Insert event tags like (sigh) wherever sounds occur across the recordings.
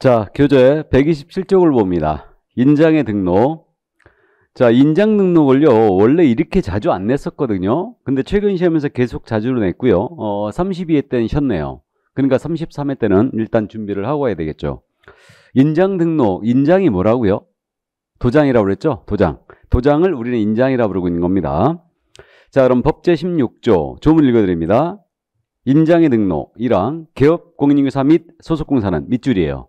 자, 교재 127쪽을 봅니다. 인장의 등록. 자, 인장 등록을요. 원래 이렇게 자주 안 냈었거든요. 근데 최근 시험에서 계속 자주 냈고요. 어, 32회 때는 쉬었네요. 그러니까 33회 때는 일단 준비를 하고 와야 되겠죠. 인장 등록, 인장이 뭐라고요? 도장이라고 그랬죠? 도장. 도장을 우리는 인장이라 부르고 있는 겁니다. 자, 그럼 법제 16조 조문 읽어드립니다. 인장의 등록 1항 개업 공인인교사 및 소속공사는 밑줄이에요.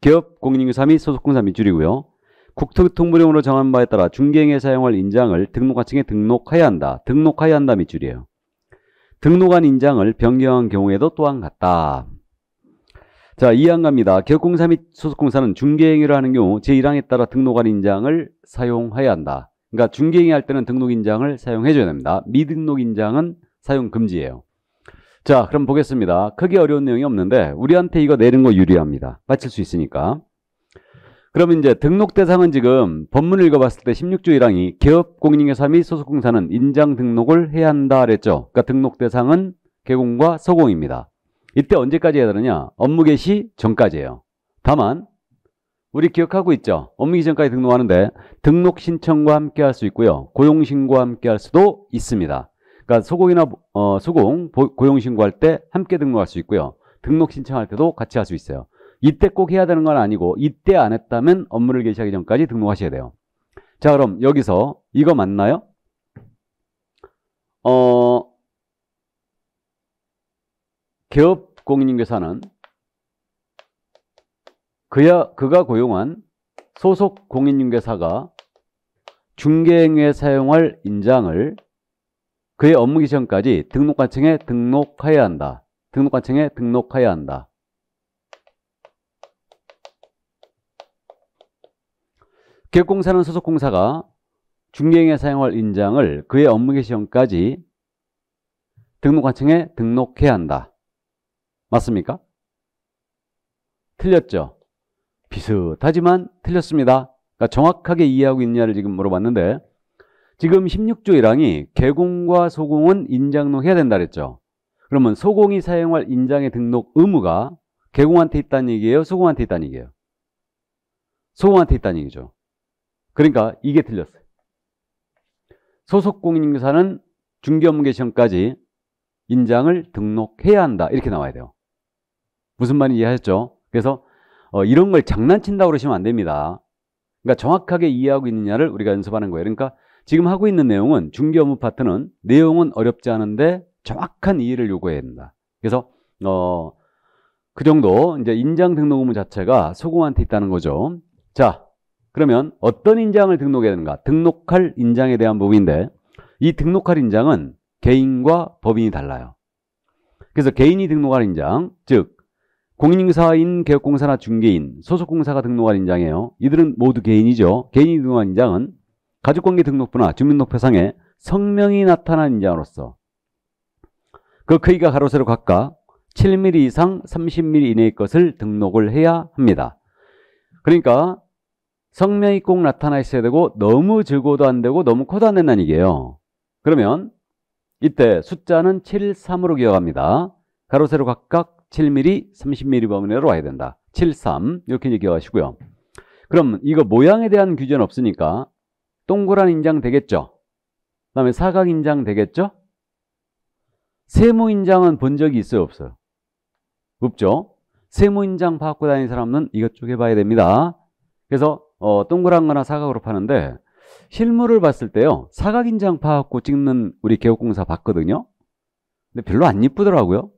기업 공인인증서 및 소속공사 밑줄이고요. 국토교통부령으로 정한 바에 따라 중개행에 사용할 인장을 등록하층에 등록해야 한다. 등록하여야 한다 밑줄이에요. 등록한 인장을 변경한 경우에도 또한 같다. 자, 이항 갑니다. 기업공사 및 소속공사는 중개행위를 하는 경우 제1항에 따라 등록한 인장을 사용해야 한다. 그러니까 중개행위 할 때는 등록 인장을 사용해줘야 됩니다. 미등록 인장은 사용 금지예요. 자, 그럼 보겠습니다. 크게 어려운 내용이 없는데 우리한테 이거 내는 거 유리합니다. 마칠 수 있으니까. 그러면 이제 등록 대상은 지금 법문 읽어봤을 때 16조 1항이 기업공인회사 및 소속공사는 인장 등록을 해야 한다 그랬죠. 그러니까 등록 대상은 개공과 소공입니다. 이때 언제까지 해야 되느냐? 업무 개시 전까지예요. 다만 우리 기억하고 있죠? 업무 기전까지 등록하는데 등록 신청과 함께 할 수 있고요. 고용 신고와 함께 할 수도 있습니다. 그러니까 소공이나 어, 소공 고용 신고할 때 함께 등록할 수 있고요. 등록 신청할 때도 같이 할 수 있어요. 이때 꼭 해야 되는 건 아니고 이때 안 했다면 업무를 개시하기 전까지 등록하셔야 돼요. 자 그럼 여기서 이거 맞나요? 어 개업 공인인계사는 그야 그가 고용한 소속 공인인계사가 중개행위에 사용할 인장을 그의 업무 기시까지 등록관청에 등록하여야 한다. 등록관청에 등록하여야 한다. 기업공사는 소속공사가 중개행에 사용할 인장을 그의 업무 개시형까지 등록관청에 등록해야 한다. 맞습니까? 틀렸죠? 비슷하지만 틀렸습니다. 그러니까 정확하게 이해하고 있냐를 지금 물어봤는데 지금 16조 1항이 개공과 소공은 인장록해야 된다 그랬죠. 그러면 소공이 사용할 인장의 등록 의무가 개공한테 있다는 얘기예요? 소공한테 있다는 얘기예요? 소공한테 있다는 얘기죠. 그러니까 이게 틀렸어요. 소속공인인사는 중개업무개 시험까지 인장을 등록해야 한다. 이렇게 나와야 돼요. 무슨 말인지 이해하셨죠? 그래서 어, 이런 걸 장난친다고 그러시면 안 됩니다. 그러니까 정확하게 이해하고 있느냐를 우리가 연습하는 거예요. 그러니까 지금 하고 있는 내용은 중개 업무 파트는 내용은 어렵지 않은데 정확한 이해를 요구해야 된다. 그래서 어, 그 정도 이제 인장 등록 의무 자체가 소공한테 있다는 거죠. 자, 그러면 어떤 인장을 등록해야 되는가? 등록할 인장에 대한 부분인데 이 등록할 인장은 개인과 법인이 달라요. 그래서 개인이 등록할 인장, 즉 공인인사인, 개업공사나 중개인, 소속공사가 등록할 인장이에요. 이들은 모두 개인이죠. 개인이 등록할 인장은 가족관계 등록부나 주민등록표상에 성명이 나타난 인자로서 그 크기가 가로세로 각각 7mm 이상 30mm 이내의 것을 등록을 해야 합니다. 그러니까 성명이 꼭 나타나 있어야 되고 너무 적어도안 되고 너무 커도 안 된다는 얘기예요. 그러면 이때 숫자는 7, 3으로 기억합니다. 가로, 세로 각각 7mm, 30mm 범위 내로 와야 된다. 7, 3 이렇게 기억하시고요 그럼 이거 모양에 대한 규제는 없으니까 동그란 인장 되겠죠. 그 다음에 사각 인장 되겠죠. 세모 인장은 본 적이 있어요? 없어요? 없죠. 세모 인장 받고 다니는 사람은 이것 쪽에 봐야 됩니다. 그래서 어, 동그란 거나 사각으로 파는데 실물을 봤을 때요. 사각 인장 파갖고 찍는 우리 개업공사 봤거든요. 근데 별로 안 이쁘더라고요.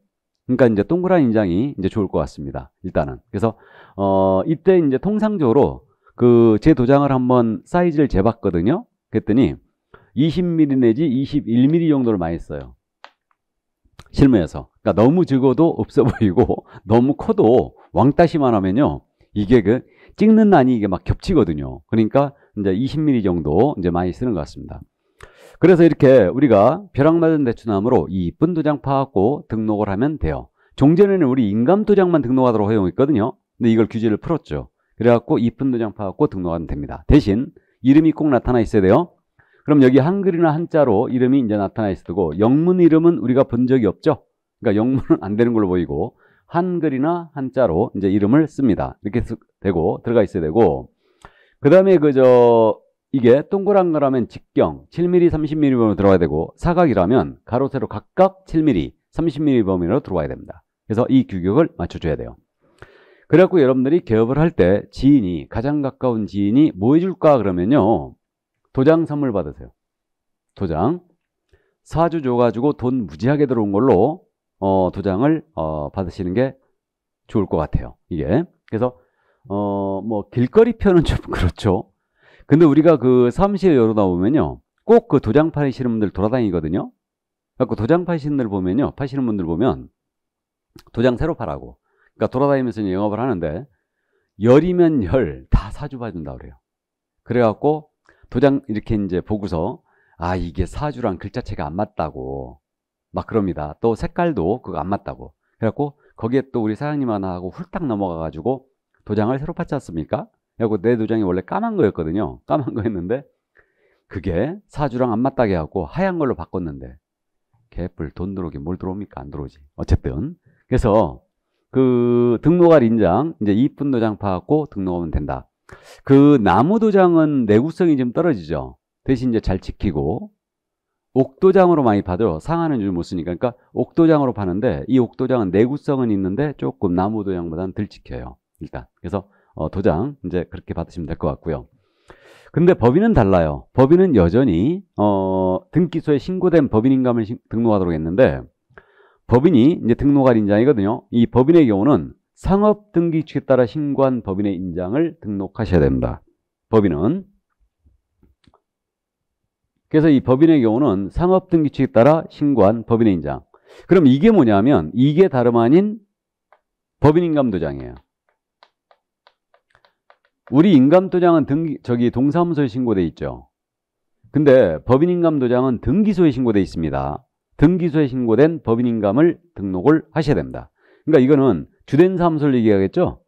그러니까 이제 동그란 인장이 이제 좋을 것 같습니다. 일단은. 그래서 어, 이때 이제 통상적으로 그제 도장을 한번 사이즈를 재봤거든요. 그랬더니 20mm 내지 21mm 정도를 많이 써요. 실무에서. 그러니까 너무 적어도 없어 보이고 (laughs) 너무 커도 왕따시만 하면요. 이게 그 찍는 난이 이게 막 겹치거든요. 그러니까 이제 20mm 정도 이제 많이 쓰는 것 같습니다. 그래서 이렇게 우리가 벼락 맞은 대추나무로 이쁜 도장 파갖고 등록을 하면 돼요. 종전에는 우리 인감 도장만 등록하도록 허용했거든요. 근데 이걸 규제를 풀었죠. 그래갖고 이쁜 도장 파갖고 등록하면 됩니다. 대신 이름이 꼭 나타나 있어야 돼요. 그럼 여기 한글이나 한자로 이름이 이제 나타나 있어도고 영문 이름은 우리가 본 적이 없죠. 그러니까 영문은 안 되는 걸로 보이고 한글이나 한자로 이제 이름을 씁니다. 이렇게 되고 들어가 있어야 되고 그다음에 그저 이게 동그란 거라면 직경 7mm, 30mm 범위로 들어와야 되고 사각이라면 가로 세로 각각 7mm, 30mm 범위로 들어와야 됩니다. 그래서 이 규격을 맞춰줘야 돼요. 그래갖고 여러분들이 개업을 할 때 지인이 가장 가까운 지인이 뭐 해줄까 그러면요 도장 선물 받으세요 도장 사주 줘가지고 돈 무지하게 들어온 걸로 어, 도장을 어, 받으시는 게 좋을 것 같아요 이게 그래서 어, 뭐 길거리 표는 (laughs) 좀 그렇죠 근데 우리가 그 사무실 열어다 보면요 꼭 그 도장 파시는 분들 돌아다니거든요 그래갖고 도장 파시는 분들 보면요 파시는 분들 보면 도장 새로 파라고 그러니까 돌아다니면서 영업을 하는데 열이면 열 다 사주받는다 그래요. 그래갖고 도장 이렇게 이제 보고서 아 이게 사주랑 글자체가 안 맞다고 막 그럽니다. 또 색깔도 그거 안 맞다고. 그래갖고 거기에 또 우리 사장님 하나하고 훌딱 넘어가가지고 도장을 새로 받지 않습니까? 그래갖고 내 도장이 원래 까만 거였거든요. 까만 거였는데 그게 사주랑 안 맞다게 하고 하얀 걸로 바꿨는데 개뿔 돈들어오기뭘 들어옵니까? 안 들어오지. 어쨌든 그래서 그 등록할 인장 이제 이쁜 도장 파갖고 등록하면 된다. 그 나무 도장은 내구성이 좀 떨어지죠. 대신 이제 잘 지키고 옥도장으로 많이 파도 러 상하는 줄 못 쓰니까 그러니까 옥도장으로 파는데 이 옥도장은 내구성은 있는데 조금 나무 도장보다는 덜 지켜요. 일단 그래서 어, 도장 이제 그렇게 받으시면 될 것 같고요. 근데 법인은 달라요. 법인은 여전히 어, 등기소에 신고된 법인인감을 등록하도록 했는데 법인이 이제 등록할 인장이거든요. 이 법인의 경우는 상업 등기 규칙에 따라 신고한 법인의 인장을 등록하셔야 됩니다. 법인은 그래서 이 법인의 경우는 상업 등기 규칙에 따라 신고한 법인의 인장. 그럼 이게 뭐냐면 이게 다름 아닌 법인 인감도장이에요. 우리 인감도장은 등기 저기 동사무소에 신고돼 있죠. 근데 법인 인감도장은 등기소에 신고돼 있습니다. 등기소에 신고된 법인인감을 등록을 하셔야 됩니다. 그러니까 이거는 주된 사무소를 얘기하겠죠.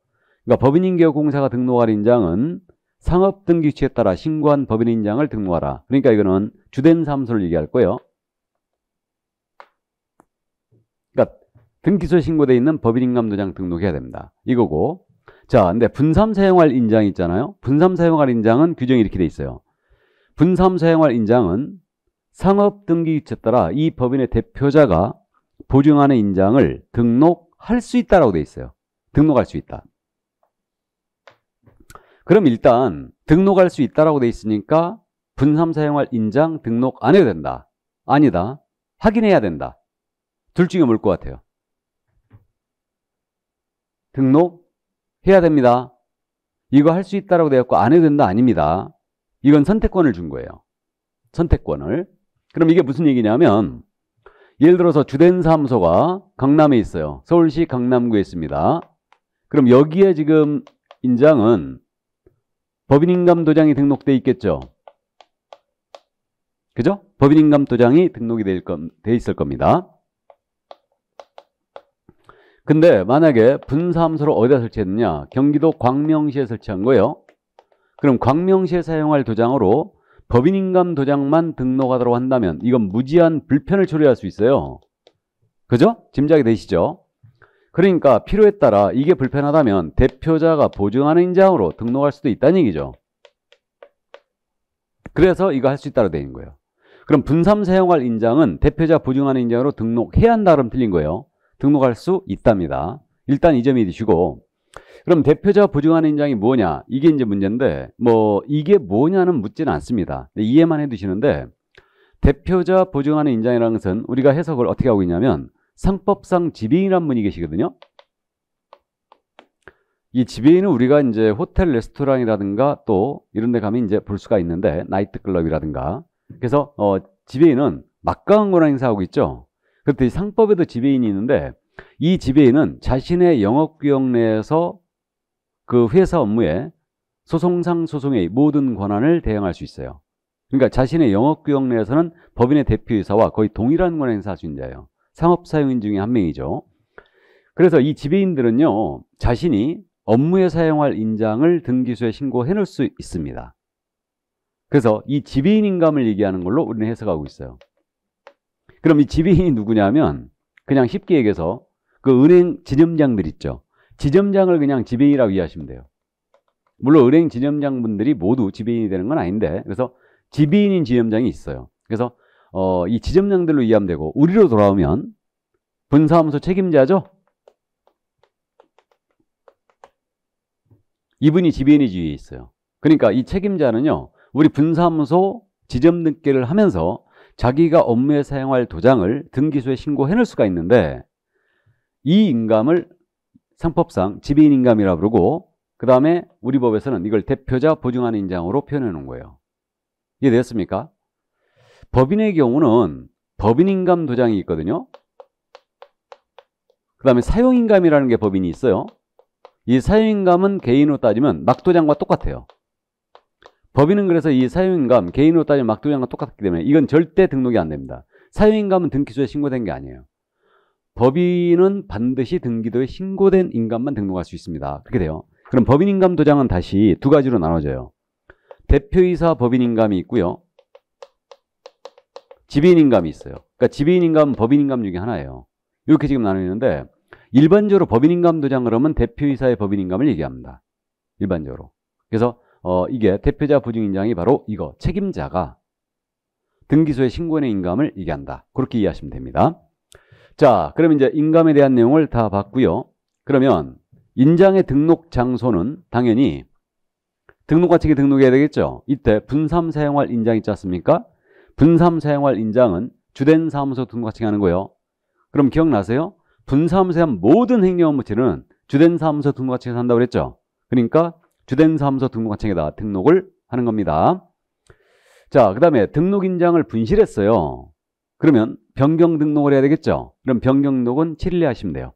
그러니까 법인인계업공사가 등록할 인장은 상업등기취에 따라 신고한 법인인장을 등록하라. 그러니까 이거는 주된 사무소를 얘기할 거예요. 그러니까 등기소에 신고되어 있는 법인인감 도장 등록해야 됩니다. 이거고 자, 근데 분삼 사용할 인장 있잖아요. 분삼 사용할 인장은 규정이 이렇게 돼 있어요. 분삼 사용할 인장은 상업등기규칙에 따라 이 법인의 대표자가 보증하는 인장을 등록할 수 있다라고 어 있어요. 등록할 수 있다. 그럼 일단 등록할 수 있다라고 어 있으니까 분삼 사용할 인장 등록 안 해도 된다. 아니다. 확인해야 된다. 둘 중에 뭘 것 같아요? 등록해야 됩니다. 이거 할 수 있다라고 되있고안 해도 된다 아닙니다. 이건 선택권을 준 거예요. 선택권을 그럼 이게 무슨 얘기냐면 예를 들어서 주된 사무소가 강남에 있어요. 서울시 강남구에 있습니다. 그럼 여기에 지금 인장은 법인인감 도장이 등록돼 있겠죠. 그죠? 법인인감 도장이 등록이 될 건, 돼 있을 겁니다. 근데 만약에 분사무소를 어디다 설치했느냐? 경기도 광명시에 설치한 거예요. 그럼 광명시에 사용할 도장으로 법인인감 도장만 등록하도록 한다면 이건 무지한 불편을 초래할 수 있어요. 그죠? 짐작이 되시죠? 그러니까 필요에 따라 이게 불편하다면 대표자가 보증하는 인장으로 등록할 수도 있다는 얘기죠. 그래서 이거 할 수 있다고 되는 거예요. 그럼 분삼 사용할 인장은 대표자 보증하는 인장으로 등록해야 한다는 틀린 거예요. 등록할 수 있답니다. 일단 이점이되시고 그럼 대표자 부정하는 인장이 뭐냐? 이게 이제 문제인데 뭐 이게 뭐냐는 묻지는 않습니다. 이해만 해두시는데 대표자 보증하는 인장이라는 것은 우리가 해석을 어떻게 하고 있냐면 상법상 지배인이라는 분이 계시거든요. 이 지배인은 우리가 이제 호텔 레스토랑이라든가 또 이런 데 가면 이제 볼 수가 있는데 나이트클럽이라든가 그래서 어, 지배인은 막강한 권한 행사하고 있죠. 그때 상법에도 지배인이 있는데 이 지배인은 자신의 영업 구역 내에서 그 회사 업무에 소송상 소송의 모든 권한을 대행할 수 있어요. 그러니까 자신의 영업 구역 내에서는 법인의 대표이사와 거의 동일한 권한 행사할 수 있는 자예요. 상업 사용인 중에 한 명이죠. 그래서 이 지배인들은요. 자신이 업무에 사용할 인장을 등기소에 신고해 놓을 수 있습니다. 그래서 이 지배인 인감을 얘기하는 걸로 우리는 해석하고 있어요. 그럼 이 지배인이 누구냐면 그냥 쉽게 얘기해서 그 은행 지점장들 있죠. 지점장을 그냥 지배인이라고 이해하시면 돼요. 물론 은행 지점장분들이 모두 지배인이 되는 건 아닌데 그래서 지배인인 지점장이 있어요. 그래서 어, 이 지점장들로 이해하면 되고 우리로 돌아오면 분사무소 책임자죠. 이분이 지배인이 주위에 있어요. 그러니까 이 책임자는요. 우리 분사무소 지점 등계를 하면서 자기가 업무에 사용할 도장을 등기소에 신고해낼 수가 있는데 이 인감을 상법상 지배인 인감이라 부르고 그 다음에 우리 법에서는 이걸 대표자 보증하 인장으로 표현해 놓은 거예요. 이해되었습니까? 법인의 경우는 법인인감 도장이 있거든요. 그 다음에 사용인감이라는 게 법인이 있어요. 이 사용인감은 개인으로 따지면 막도장과 똑같아요. 법인은 그래서 이 사유인감 개인으로 따지면 막도장과 똑같기 때문에 이건 절대 등록이 안 됩니다. 사유인감은 등기소에 신고된 게 아니에요. 법인은 반드시 등기도에 신고된 인감만 등록할 수 있습니다. 그렇게 돼요. 그럼 법인인감 도장은 다시 두 가지로 나눠져요. 대표이사 법인인감이 있고요. 지배인인감이 있어요. 그러니까 지배인인감, 은 법인인감 중에 하나예요. 이렇게 지금 나누는데 일반적으로 법인인감 도장을 하면 대표이사의 법인인감을 얘기합니다. 일반적으로. 그래서 어, 이게 대표자 부증인장이 바로 이거 책임자가 등기소에 신고인의 인감을 얘기한다. 그렇게 이해하시면 됩니다. 자, 그럼 이제 인감에 대한 내용을 다 봤고요. 그러면 인장의 등록 장소는 당연히 등록과 책이 등록해야 되겠죠. 이때 분삼 사용할 인장 있지 않습니까? 분삼 사용할 인장은 주된 사무소 등록과 책이 하는 거예요. 그럼 기억나세요? 분사무소의 모든 행정 업무체는 주된 사무소 등록과 책에서 한다고 그랬죠. 그러니까 주된 사무소 등록관청에다 등록을 하는 겁니다. 자, 그 다음에 등록인장을 분실했어요. 그러면 변경 등록을 해야 되겠죠? 그럼 변경 등록은 7일 내 하시면 돼요.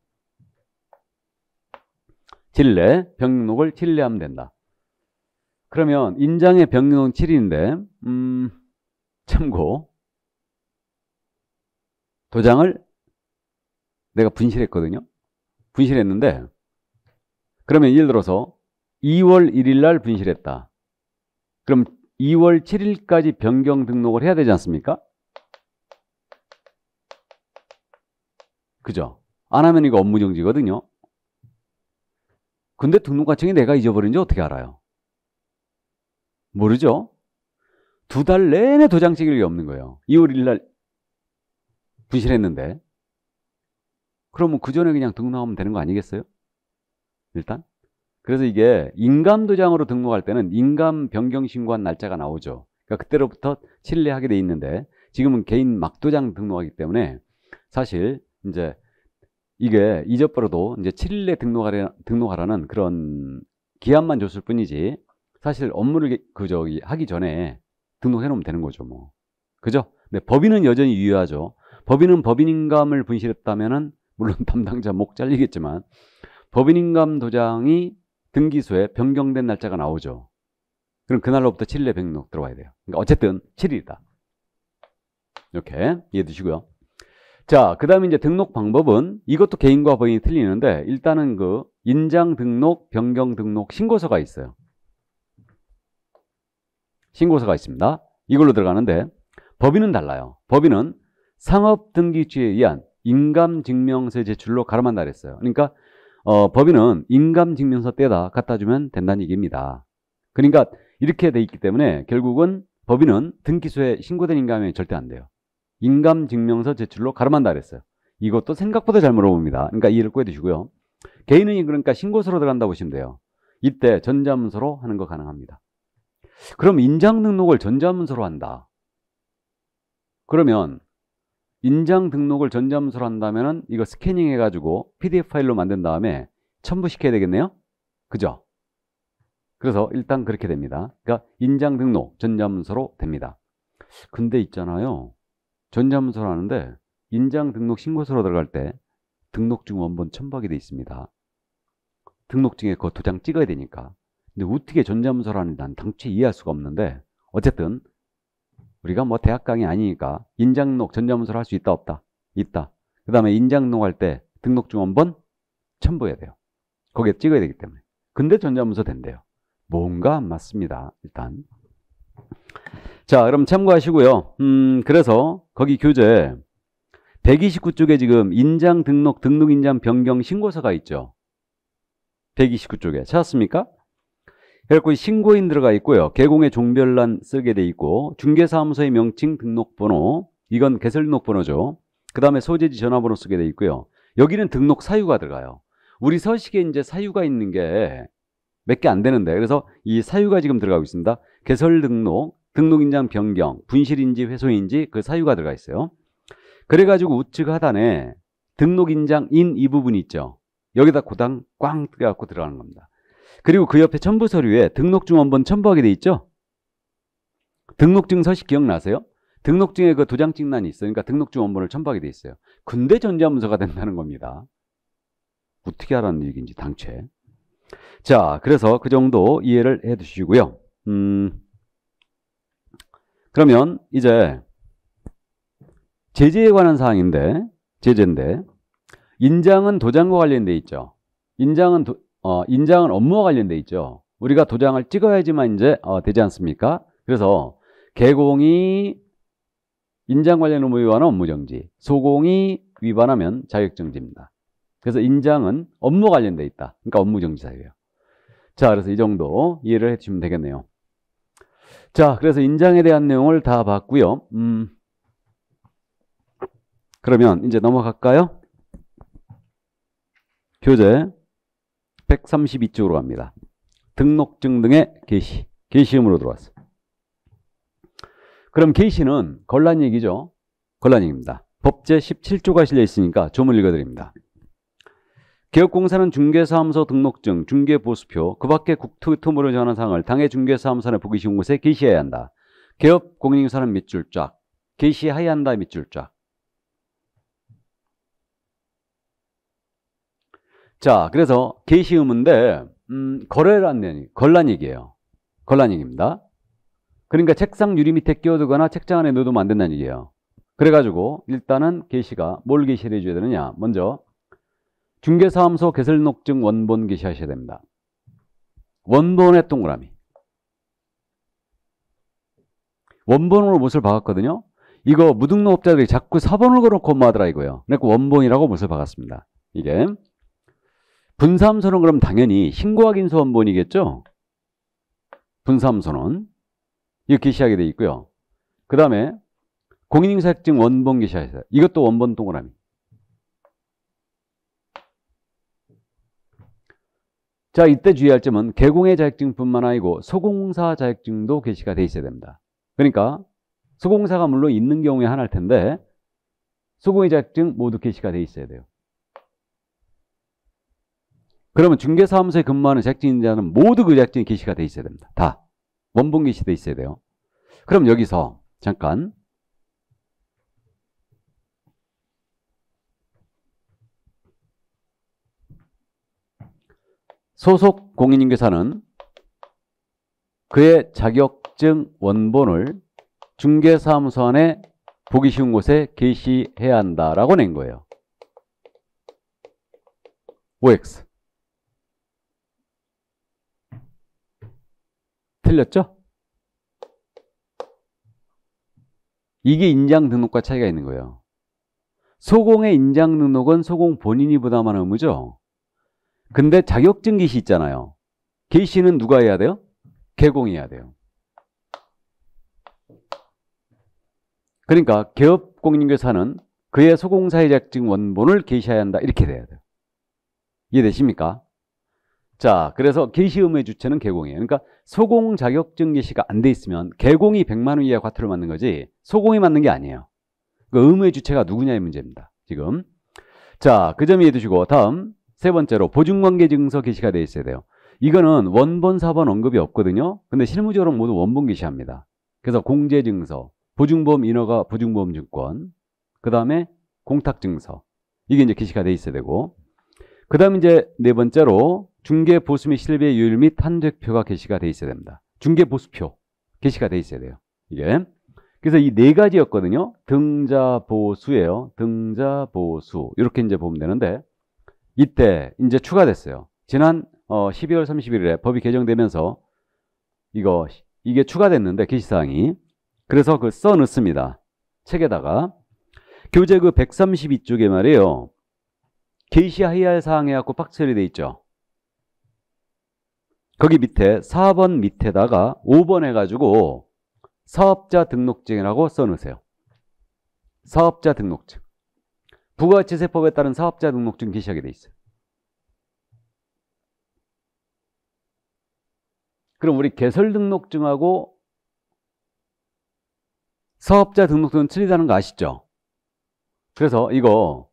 7일 내 변경 등록을 7일 내 하면 된다. 그러면 인장의 변경 7일인데 음, 참고 도장을 내가 분실했거든요. 분실했는데 그러면 예를 들어서 2월 1일 날 분실했다. 그럼 2월 7일까지 변경 등록을 해야 되지 않습니까? 그죠? 안 하면 이거 업무정지거든요. 근데 등록과청이 내가 잊어버린지 어떻게 알아요? 모르죠? 두 달 내내 도장 찍을 게 없는 거예요. 2월 1일 날 분실했는데. 그러면 그 전에 그냥 등록하면 되는 거 아니겠어요? 일단? 그래서 이게 인감도장으로 등록할 때는 인감 변경 신고한 날짜가 나오죠. 그러니까 그때로부터 신뢰하게 돼 있는데 지금은 개인 막도장 등록하기 때문에 사실 이제 이게 이적바로도 이제 7일에 등록하라, 등록하라는 그런 기한만 줬을 뿐이지 사실 업무를 그 저기 하기 전에 등록해 놓으면 되는 거죠 뭐 그죠? 근데 법인은 여전히 유효하죠 법인은 법인인감을 분실했다면은 물론 (laughs) 담당자 목 잘리겠지만 법인인감 도장이 등기소에 변경된 날짜가 나오죠. 그럼 그날로부터 7일 내 변경 들어와야 돼요. 그러니까 어쨌든 7일이다. 이렇게 이해해 두시고요. 자, 그 다음에 이제 등록 방법은 이것도 개인과 법인이 틀리는데 일단은 그 인장 등록, 변경 등록 신고서가 있어요. 신고서가 있습니다. 이걸로 들어가는데 법인은 달라요. 법인은 상업등기주의에 의한 인감증명서 제출로 가름한다 그랬어요. 그러니까 어, 법인은 인감증명서 떼다 갖다 주면 된다는 얘기입니다. 그러니까 이렇게 돼 있기 때문에 결국은 법인은 등기소에 신고된 인감이 절대 안 돼요. 인감증명서 제출로 가름한다 그랬어요. 이것도 생각보다 잘 물어봅니다. 그러니까 이해를 꿔야 되시고요. 개인은 그러니까 신고서로 들어간다고 보시면 돼요. 이때 전자문서로 하는 거 가능합니다. 그럼 인장 등록을 전자문서로 한다. 그러면 인장 등록을 전자문서로 한다면 이거 스캐닝 해가지고 PDF 파일로 만든 다음에 첨부시켜야 되겠네요. 그죠? 그래서 일단 그렇게 됩니다. 그러니까 인장 등록 전자문서로 됩니다. 근데 있잖아요. 전자문서로 하는데 인장 등록 신고서로 들어갈 때 등록증 원본 첨부하게 돼 있습니다. 등록증에 그 도장 찍어야 되니까. 근데 어떻게 전자문서라는지 난 당최 이해할 수가 없는데 어쨌든 우리가 뭐 대학 강의 아니니까 인장록 전자문서를할 수 있다 없다 있다 그 다음에 인장록 할 때등록증원번 첨부해야 돼요 거기에 찍어야 되기 때문에 근데 전자문서 된대요 뭔가 안 맞습니다 일단 자 그럼 참고하시고요 음 그래서 거기 교재 129쪽에 지금 인장 등록 등록 인장 변경 신고서가 있죠 129쪽에 찾았습니까? 그래갖고 신고인 들어가 있고요. 개공의 종별란 쓰게 돼 있고 중개사무소의 명칭 등록번호 이건 개설 등록번호죠. 그 다음에 소재지 전화번호 쓰게 돼 있고요. 여기는 등록 사유가 들어가요. 우리 서식에 이제 사유가 있는 게 몇 개 안 되는데 그래서 이 사유가 지금 들어가고 있습니다. 개설 등록, 등록인장 변경, 분실인지 회수인지 그 사유가 들어가 있어요. 그래가지고 우측 하단에 등록인장 인이 부분 있죠. 여기다 고당 꽝 뜨갖고 게 들어가는 겁니다. 그리고 그 옆에 첨부 서류에 등록증원본 첨부하게 돼 있죠? 등록증 서식 기억나세요? 등록증에 그 도장 찍란이 있으니까 그러니까 등록증 원본을 첨부하게 돼 있어요. 근대 전자문서가 된다는 겁니다. 어떻게 하라는 얘기인지 당최. 자, 그래서 그 정도 이해를 해 두시고요. 음, 그러면 이제 제재에 관한 사항인데, 제재인데, 인장은 도장과 관련돼 있죠. 인장은 도, 어, 인장은 업무와 관련돼 있죠. 우리가 도장을 찍어야지만 이제 어, 되지 않습니까? 그래서 개공이 인장 관련 업무 위반은 업무정지, 소공이 위반하면 자격정지입니다. 그래서 인장은 업무 관련돼 있다. 그러니까 업무정지 사유예요. 자, 그래서 이 정도 이해를 해주시면 되겠네요. 자, 그래서 인장에 대한 내용을 다 봤고요. 음, 그러면 이제 넘어갈까요? 교재 132쪽으로 갑니다. 등록증 등의 게시, 게시음으로 들어왔어요. 그럼 게시는 걸란 얘기죠. 걸란 얘기입니다. 법제 17조가 실려 있으니까 조문 읽어드립니다. 개업공사는 중개사무소 등록증, 중개보수표, 그 밖에 국토유통부로 정하는 사항을 당해 중개사무소에 보기 쉬운 곳에 게시해야 한다. 개업공인인사는 밑줄 쫙, 게시해야 한다 밑줄 쫙. 자, 그래서 게시음인데 음, 거래란 얘기, 걸란 얘기예요. 걸란 얘기입니다. 그러니까 책상 유리 밑에 끼워두거나 책장 안에 넣어두면 안 된다는 얘기예요. 그래가지고 일단은 게시가 뭘 게시를 해줘야 되느냐. 먼저 중개사무소 개설녹증 원본 게시하셔야 됩니다. 원본의 동그라미. 원본으로 못을 박았거든요. 이거 무등록업자들이 자꾸 사본을 걸어놓고 엄마 하더라 이거예요. 그래서 원본이라고 못을 박았습니다. 이게 분사함선은 그럼 당연히 신고확인 소원본이겠죠? 분사함선은 이렇게 시작이 돼 있고요. 그 다음에 공인인사증 원본 게시하에요 이것도 원본 동그라미. 자 이때 주의할 점은 개공의 자격증뿐만 아니고 소공사 자격증도 게시가 돼 있어야 됩니다. 그러니까 소공사가 물론 있는 경우에 하나일 텐데 소공의 자격증 모두 게시가 돼 있어야 돼요. 그러면 중개사무소에 근무하는 제작진자는 모두 그 제작진이 게시가 돼 있어야 됩니다. 다. 원본 게시돼 있어야 돼요. 그럼 여기서 잠깐 소속 공인인계사는 그의 자격증 원본을 중개사무소 안에 보기 쉬운 곳에 게시해야 한다라고 낸 거예요. OX. 틀렸죠? 이게 인장 등록과 차이가 있는 거예요. 소공의 인장 등록은 소공 본인이 부담하는 의무죠. 근데 자격증 기시 있잖아요. 개시는 누가 해야 돼요? 개공이 해야 돼요. 그러니까 개업공인교사는 그의 소공사의 자격증 원본을 게시해야 한다 이렇게 돼야 돼요. 이해되십니까? 자, 그래서 개시음의 주체는 개공이에요. 그러니까 소공 자격증 개시가 안 돼 있으면 개공이 100만 원 이하 과태료 맞는 거지 소공이 맞는 게 아니에요. 그음의 그러니까 주체가 누구냐의 문제입니다. 지금. 자, 그 점 이해해 두시고 다음 세 번째로 보증관계 증서 개시가돼 있어야 돼요. 이거는 원본, 사본 언급이 없거든요. 근데 실무적으로 모두 원본 개시합니다 그래서 공제증서, 보증보험 인허가 보증보험 증권, 그 다음에 공탁증서 이게 이제 개시가돼 있어야 되고 그 다음 이제 네 번째로 중개 보수 및 실비의 요율 및 탄득표가 게시가 돼 있어야 됩니다. 중개 보수표 게시가 돼 있어야 돼요. 이게 그래서 이 네 가지였거든요. 등자 보수예요. 등자 보수 이렇게 이제 보면 되는데 이때 이제 추가됐어요. 지난 어 12월 31일에 법이 개정되면서 이거 이게 추가됐는데 게시사항이 그래서 그써 넣습니다. 책에다가 교재 그 132쪽에 말이에요. 게시하야 할 사항 해갖고 빡처리돼 있죠. 거기 밑에 4번 밑에다가 5번 해가지고 사업자 등록증이라고 써놓으세요. 사업자 등록증. 부가가치세법에 따른 사업자 등록증 기시하게 돼 있어요. 그럼 우리 개설 등록증하고 사업자 등록증은 틀리다는 거 아시죠? 그래서 이거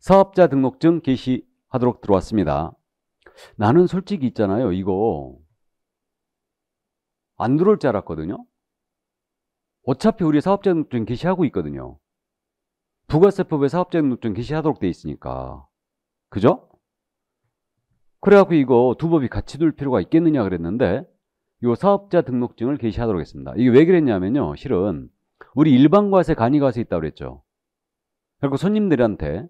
사업자 등록증 게시하도록 들어왔습니다. 나는 솔직히 있잖아요. 이거 안 들어올 줄 알았거든요. 어차피 우리 사업자 등록증 게시하고 있거든요. 부가세법에 사업자 등록증 게시하도록 돼 있으니까. 그죠? 그래갖고 이거 두 법이 같이 둘 필요가 있겠느냐 그랬는데 이 사업자 등록증을 게시하도록 했습니다. 이게 왜 그랬냐면요. 실은 우리 일반과세 간이과세 있다고 그랬죠. 그리고 손님들한테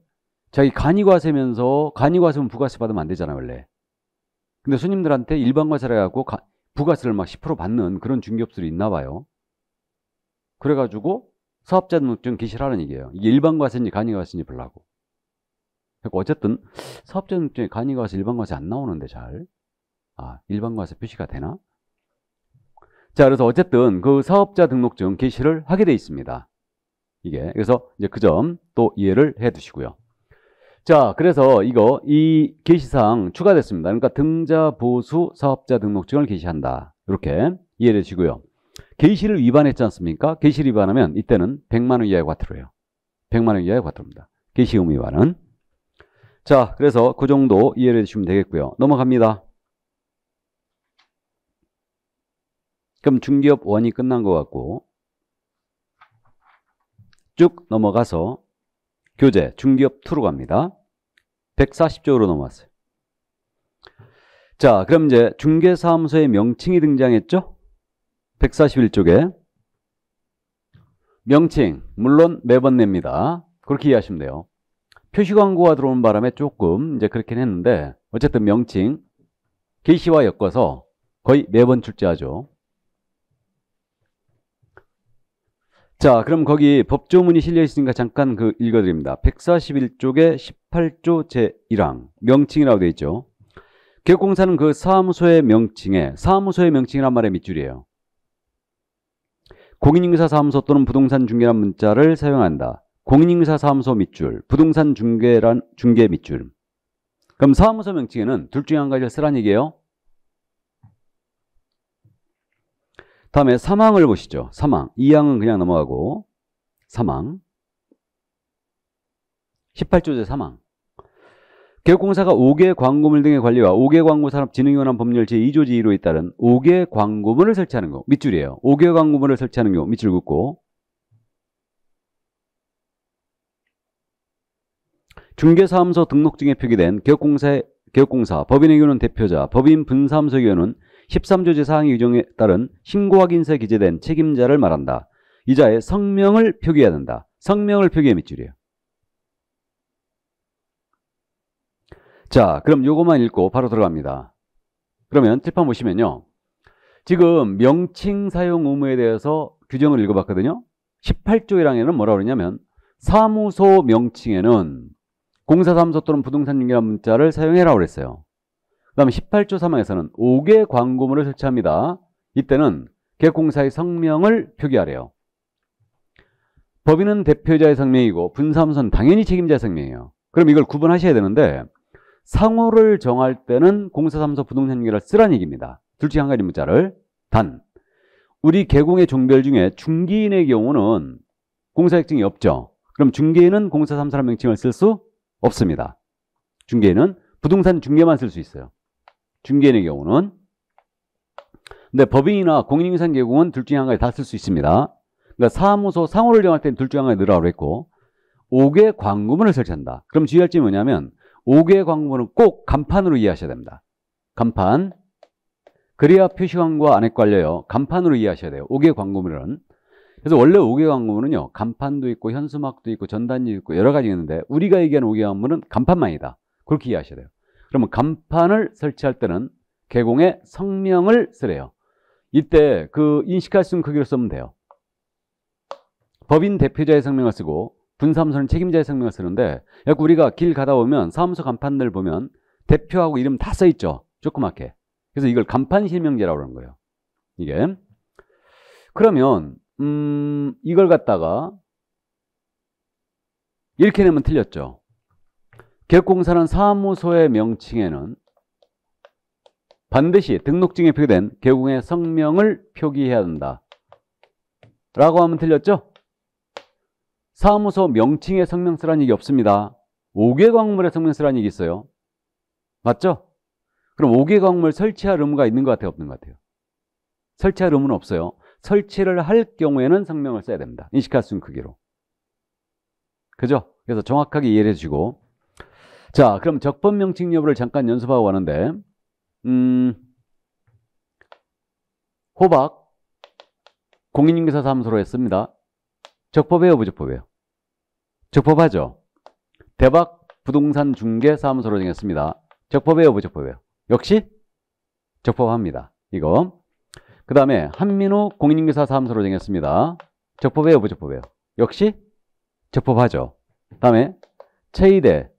자기 간이과세면서 간이과세면 부가세 받으면 안 되잖아요. 원래. 근데 손님들한테 일반과세를 해 갖고 부가세를 막 10% 받는 그런 중개업소들이 있나 봐요. 그래가지고 사업자 등록증 개시를 하는 얘기예요. 이게 일반과세인지 간이과세인지 보려고. 그러니까 어쨌든 사업자 등록증에 간이과세, 일반과세 안 나오는데 잘. 아, 일반과세 표시가 되나? 자, 그래서 어쨌든 그 사업자 등록증 개시를 하게 돼 있습니다. 이게. 그래서 이제 그 점 또 이해를 해 두시고요. 자, 그래서 이거 이 게시사항 추가됐습니다. 그러니까 등자 보수 사업자 등록증을 게시한다. 이렇게 이해를 해 주시고요. 게시를 위반했지 않습니까? 게시를 위반하면 이때는 100만 원 이하의 과태료예요. 100만 원 이하의 과태료입니다. 게시 의무 위반은 자, 그래서 그 정도 이해를 해 주시면 되겠고요. 넘어갑니다. 그럼 중기업 원이 끝난 것 같고 쭉 넘어가서 교재 중기업 2로 갑니다. 140조로 넘어왔어요. 자, 그럼 이제 중개사무소의 명칭이 등장했죠? 141쪽에 명칭, 물론 매번 냅니다. 그렇게 이해하시면 돼요. 표시 광고가 들어온 바람에 조금 이제 그렇긴 했는데 어쨌든 명칭, 게시와 엮어서 거의 매번 출제하죠. 자, 그럼 거기 법조문이 실려 있으니까 잠깐 그 읽어드립니다. 141쪽에 18조 제1항 명칭이라고 되어 있죠. 개공사는그 사무소의 명칭에 사무소의 명칭이란 말의 밑줄이에요. 공인인사 사무소 또는 부동산 중개란 문자를 사용한다. 공인인사 사무소 밑줄, 부동산 중개란 중개 밑줄. 그럼 사무소 명칭에는 둘 중에 한 가지를 쓰란 얘기예요. 다음에 사망을 보시죠. 사망. 이항은 그냥 넘어가고 사망. 18조제 사망. 교공사가 5개 광고물 등의 관리와 5개 광고산업진흥위원회 법률 제2조 지의로에 따른 5개 광고물을 설치하는 경우 밑줄이에요. 5개 광고물을 설치하는 경우 밑줄 긋고 중개사무소 등록증에 표기된 교육공사의 교육공사, 법인의견은 대표자, 법인 분사무소의견은 13조 제4항 규정에 따른 신고 확인서에 기재된 책임자를 말한다. 이자의 성명을 표기해야 된다. 성명을 표기해 밑줄이에요. 자, 그럼 요것만 읽고 바로 들어갑니다. 그러면 칠판 보시면요. 지금 명칭 사용 의무에 대해서 규정을 읽어봤거든요. 18조 1항에는 뭐라 고 그러냐면 사무소 명칭에는 공사사무소 또는 부동산윤리란 문자를 사용해라 그랬어요. 다음 18조 3항에서는 5개 광고물을 설치합니다. 이때는 개공사의 성명을 표기하래요. 법인은 대표자의 성명이고 분사무소는 당연히 책임자의 성명이에요. 그럼 이걸 구분하셔야 되는데 상호를 정할 때는 공사사무소 부동산유기를 쓰란 얘기입니다. 둘 중에 한 가지 문자를 단 우리 개공의 종별 중에 중개인의 경우는 공사액증이 없죠. 그럼 중개인은 공사사무소 명칭을 쓸 수 없습니다. 중개인은 부동산 중개만 쓸 수 있어요. 중개인의 경우는 근데 법인이나 공인인산 계공은 둘 중에 한 가지 다 쓸 수 있습니다. 그러니까 사무소 상호를 정할 때는 둘 중에 한 가지 넣으라고 했고 5개 광고문을 설치한다. 그럼 주의할 점이 뭐냐면 5개 광고문은 꼭 간판으로 이해하셔야 됩니다. 간판 그래야 표시광고와 안에 관려요. 간판으로 이해하셔야 돼요. 5개 광고문은 그래서 원래 5개 광고문은요. 간판도 있고 현수막도 있고 전단지 있고 여러 가지 있는데 우리가 얘기하는 5개 광고문은 간판만이다. 그렇게 이해하셔야 돼요. 그러면 간판을 설치할 때는 개공의 성명을 쓰래요. 이때 그 인식할 수 있는 크기로 쓰면 돼요. 법인 대표자의 성명을 쓰고 분사무소는 책임자의 성명을 쓰는데 약 우리가 길 가다 보면 사무소 간판들 보면 대표하고 이름 다 써 있죠. 조그맣게. 그래서 이걸 간판 실명제라고 그러는 거예요. 이게 그러면 음 이걸 갖다가 이렇게 내면 틀렸죠. 개혁공사는 사무소의 명칭에는 반드시 등록증에 표기된 개공의 성명을 표기해야 한다. 라고 하면 틀렸죠? 사무소 명칭에 성명 쓰라는 얘기 없습니다. 5개 광물에 성명 쓰라는 얘기 있어요. 맞죠? 그럼 5개 광물 설치할 의무가 있는 것 같아요? 없는 것 같아요? 설치할 의무는 없어요. 설치를 할 경우에는 성명을 써야 됩니다. 인식할 수 있는 크기로. 그죠? 그래서 정확하게 이해를 해주시고 자, 그럼 적법 명칭 여부를 잠깐 연습하고 가는데 음, 호박 공인인계사 사무소로 했습니다. 적법해요, 부적법해요? 적법하죠. 대박 부동산 중개 사무소로 정했습니다. 적법해요, 부적법해요? 역시 적법합니다. 이거. 그 다음에 한민호 공인인계사 사무소로 정했습니다. 적법해요, 부적법해요? 역시 적법하죠. 다음에 체이대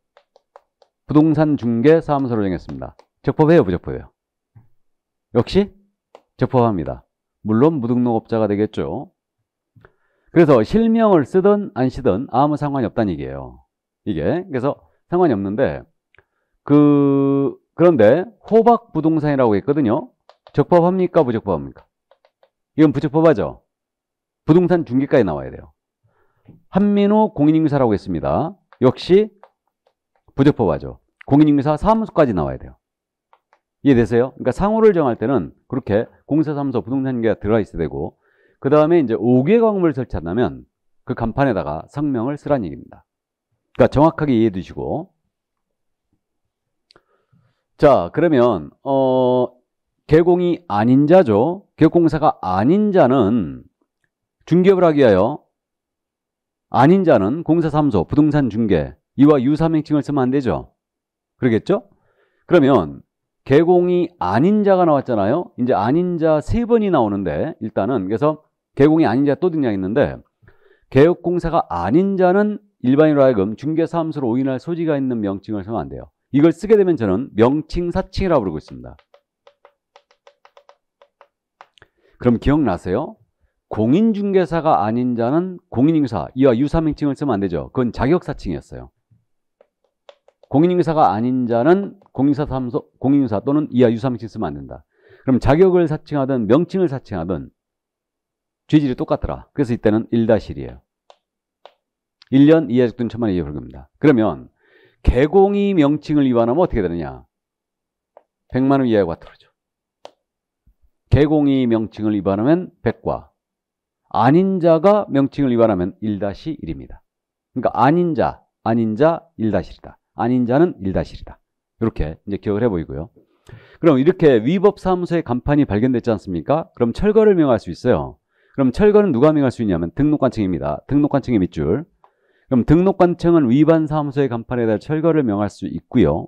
부동산 중개 사무소로 정했습니다. 적법해요, 부적법해요? 역시 적법합니다. 물론 무등록업자가 되겠죠. 그래서 실명을 쓰든 안 쓰든 아무 상관이 없다는 얘기예요. 이게 그래서 상관이 없는데 그 그런데 호박 부동산이라고 했거든요. 적법합니까? 부적법합니까? 이건 부적법하죠. 부동산 중개가에 나와야 돼요. 한민호 공인인사라고 했습니다. 역시 부적법하죠. 공인인증서 사무소까지 나와야 돼요. 이해되세요? 그러니까 상호를 정할 때는 그렇게 공사 사무소 부동산계가 들어가 있어야 되고 그 다음에 이제 5개 광물을 설치한다면 그 간판에다가 성명을 쓰란 얘기입니다. 그러니까 정확하게 이해해 두시고 자 그러면 어 개공이 아닌 자죠. 개공사가 아닌 자는 중개업을 하기 위하여 아닌 자는 공사 사무소 부동산 중개 이와 유사명칭을 쓰면 안 되죠. 그러겠죠? 그러면 개공이 아닌 자가 나왔잖아요. 이제 아닌 자 세 번이 나오는데 일단은 그래서 개공이 아닌 자 또 등장했는데 개업공사가 아닌 자는 일반인으로 하여금 중개사무소로 오인할 소지가 있는 명칭을 쓰면 안 돼요. 이걸 쓰게 되면 저는 명칭 사칭이라고 부르고 있습니다. 그럼 기억나세요? 공인중개사가 아닌 자는 공인인사 이와 유사명칭을 쓰면 안 되죠. 그건 자격사칭이었어요. 공인인사가 아닌 자는 공인사 사무소, 공인인사 또는 이하 유사명칭 쓰면 안 된다. 그럼 자격을 사칭하든 명칭을 사칭하든 죄질이 똑같더라. 그래서 이때는 1-1이에요. 1년 이하 직든 천만 이하 벌금입니다. 그러면 개공이 명칭을 위반하면 어떻게 되느냐? 100만 원 이하의 과태료죠. 개공이 명칭을 위반하면 100과 아닌 자가 명칭을 위반하면 1-1입니다. 그러니까 아닌 자, 아닌 자 1-1이다. 아닌 자는 1-1이다. 이렇게 이제 기억을 해 보이고요. 그럼 이렇게 위법 사무소의 간판이 발견됐지 않습니까? 그럼 철거를 명할 수 있어요. 그럼 철거는 누가 명할 수 있냐면 등록관청입니다. 등록관청의 밑줄. 그럼 등록관청은 위반 사무소의 간판에 대해 철거를 명할 수 있고요.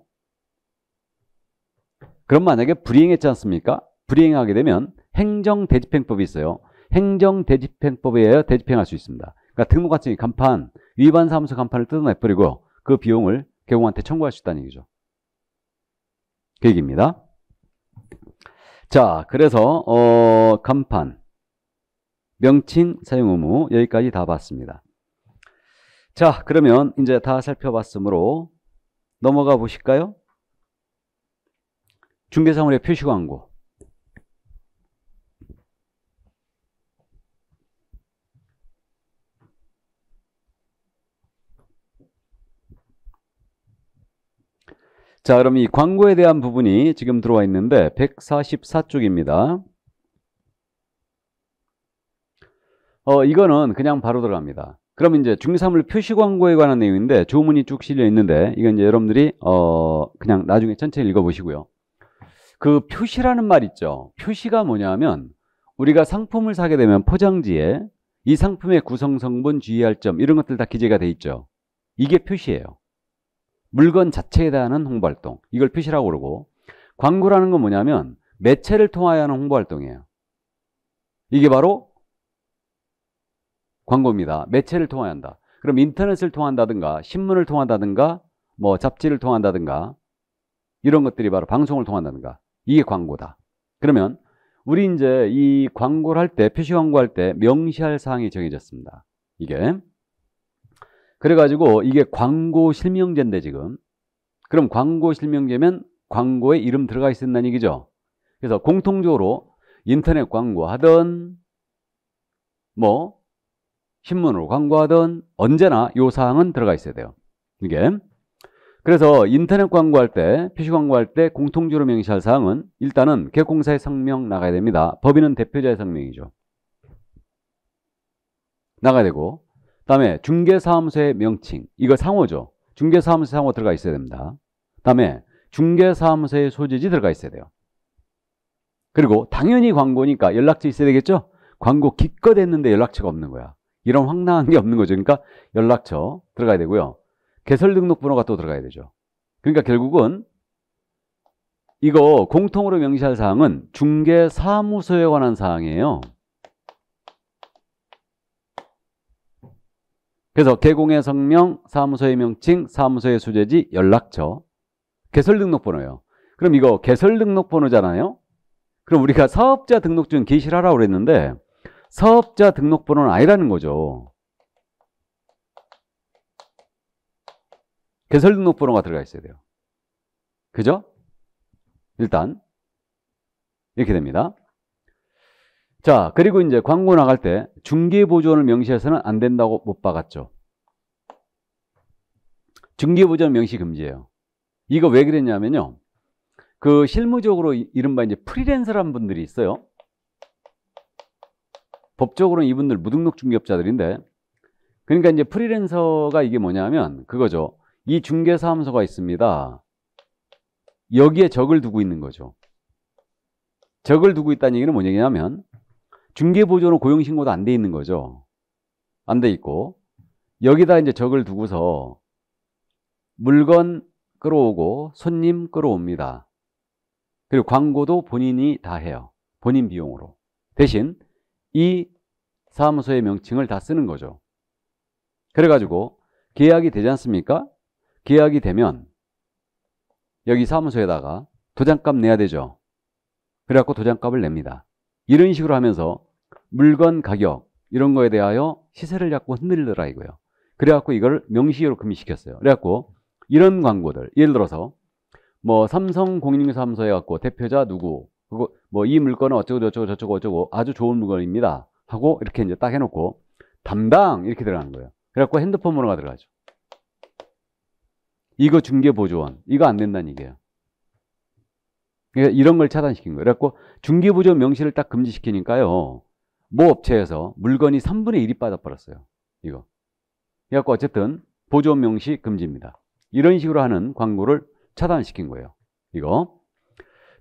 그럼 만약에 불이행했지 않습니까? 불이행하게 되면 행정대집행법이 있어요. 행정대집행법에 의하 대집행할 수 있습니다. 그러니까 등록관청이 간판, 위반 사무소 간판을 뜯어내버리고 그 비용을 개공한테 청구할 수 있다는 얘기죠. 그 얘기입니다. 자, 그래서 어, 간판, 명칭, 사용 의무 여기까지 다 봤습니다. 자, 그러면 이제 다 살펴봤으므로 넘어가 보실까요? 중개사물의 표시 광고. 자, 그럼 이 광고에 대한 부분이 지금 들어와 있는데 144쪽입니다. 어, 이거는 그냥 바로 들어갑니다. 그럼 이제 중산물 표시 광고에 관한 내용인데 조문이 쭉 실려 있는데 이건 이제 여러분들이 어, 그냥 나중에 천천히 읽어보시고요. 그 표시라는 말 있죠. 표시가 뭐냐면 우리가 상품을 사게 되면 포장지에 이 상품의 구성 성분 주의할 점 이런 것들 다 기재가 돼 있죠. 이게 표시예요. 물건 자체에 대한 홍보 활동 이걸 PC라고 그러고 광고라는 건 뭐냐면 매체를 통하여 하는 홍보 활동이에요. 이게 바로 광고입니다. 매체를 통하여 한다. 그럼 인터넷을 통한다든가 신문을 통한다든가 뭐 잡지를 통한다든가 이런 것들이 바로 방송을 통한다든가 이게 광고다. 그러면 우리 이제 이 광고를 할 때 표시 광고할 때 명시할 사항이 정해졌습니다. 이게 그래가지고 이게 광고 실명제인데 지금 그럼 광고 실명제면 광고에 이름 들어가 있었다는 얘기죠 그래서 공통적으로 인터넷 광고 하던 뭐 신문으로 광고하던 언제나 요 사항은 들어가 있어야 돼요 이게 그래서 인터넷 광고할 때 PC 광고할 때 공통적으로 명시할 사항은 일단은 개공사의 성명 나가야 됩니다 법인은 대표자의 성명이죠 나가야 되고 다음에 중개사무소의 명칭. 이거 상호죠. 중개사무소 상호 들어가 있어야 됩니다. 다음에 중개사무소의 소재지 들어가 있어야 돼요. 그리고 당연히 광고니까 연락처 있어야 되겠죠? 광고 기껏 했는데 연락처가 없는 거야. 이런 황당한 게 없는 거죠. 그러니까 연락처 들어가야 되고요. 개설 등록번호가 또 들어가야 되죠. 그러니까 결국은 이거 공통으로 명시할 사항은 중개사무소에 관한 사항이에요. 그래서 개공의 성명, 사무소의 명칭, 사무소의 소재지, 연락처, 개설 등록번호요 그럼 이거 개설 등록번호잖아요. 그럼 우리가 사업자 등록증 게시하라고 그랬는데 사업자 등록번호는 아니라는 거죠. 개설 등록번호가 들어가 있어야 돼요. 그죠? 일단 이렇게 됩니다. 자, 그리고 이제 광고 나갈 때 중개보조원을 명시해서는 안 된다고 못 박았죠. 중개보조원 명시 금지예요. 이거 왜 그랬냐면요. 그 실무적으로 이른바 이제 프리랜서라는 분들이 있어요. 법적으로는 이분들 무등록 중개업자들인데 그러니까 이제 프리랜서가 이게 뭐냐면 그거죠. 이 중개사무소가 있습니다. 여기에 적을 두고 있는 거죠. 적을 두고 있다는 얘기는 뭐냐면 중개보조는 고용신고도 안 돼 있는 거죠. 안 돼 있고 여기다 이제 적을 두고서 물건 끌어오고 손님 끌어옵니다. 그리고 광고도 본인이 다 해요. 본인 비용으로. 대신 이 사무소의 명칭을 다 쓰는 거죠. 그래가지고 계약이 되지 않습니까? 계약이 되면 여기 사무소에다가 도장값 내야 되죠. 그래갖고 도장값을 냅니다. 이런 식으로 하면서 물건 가격 이런 거에 대하여 시세를 잡고 흔들더라 이거예요. 그래갖고 이걸 명시로 금지시켰어요. 그래갖고 이런 광고들 예를 들어서 뭐 삼성 공인중개사무소 해갖고 대표자 누구 그거 뭐 이 물건은 어쩌고 저쩌고 저쩌고 어쩌고 아주 좋은 물건입니다 하고 이렇게 이제 딱 해놓고 담당 이렇게 들어가는 거예요. 그래갖고 핸드폰 번호가 들어가죠. 이거 중개보조원 이거 안 된다는 얘기예요. 그러니 이런 걸 차단시킨 거예요. 그래갖고 중기보조 명시를 딱 금지시키니까요. 모 업체에서 물건이 3분의 1이 빠져버렸어요. 이거. 그래갖고 어쨌든 보조 명시 금지입니다. 이런 식으로 하는 광고를 차단시킨 거예요. 이거.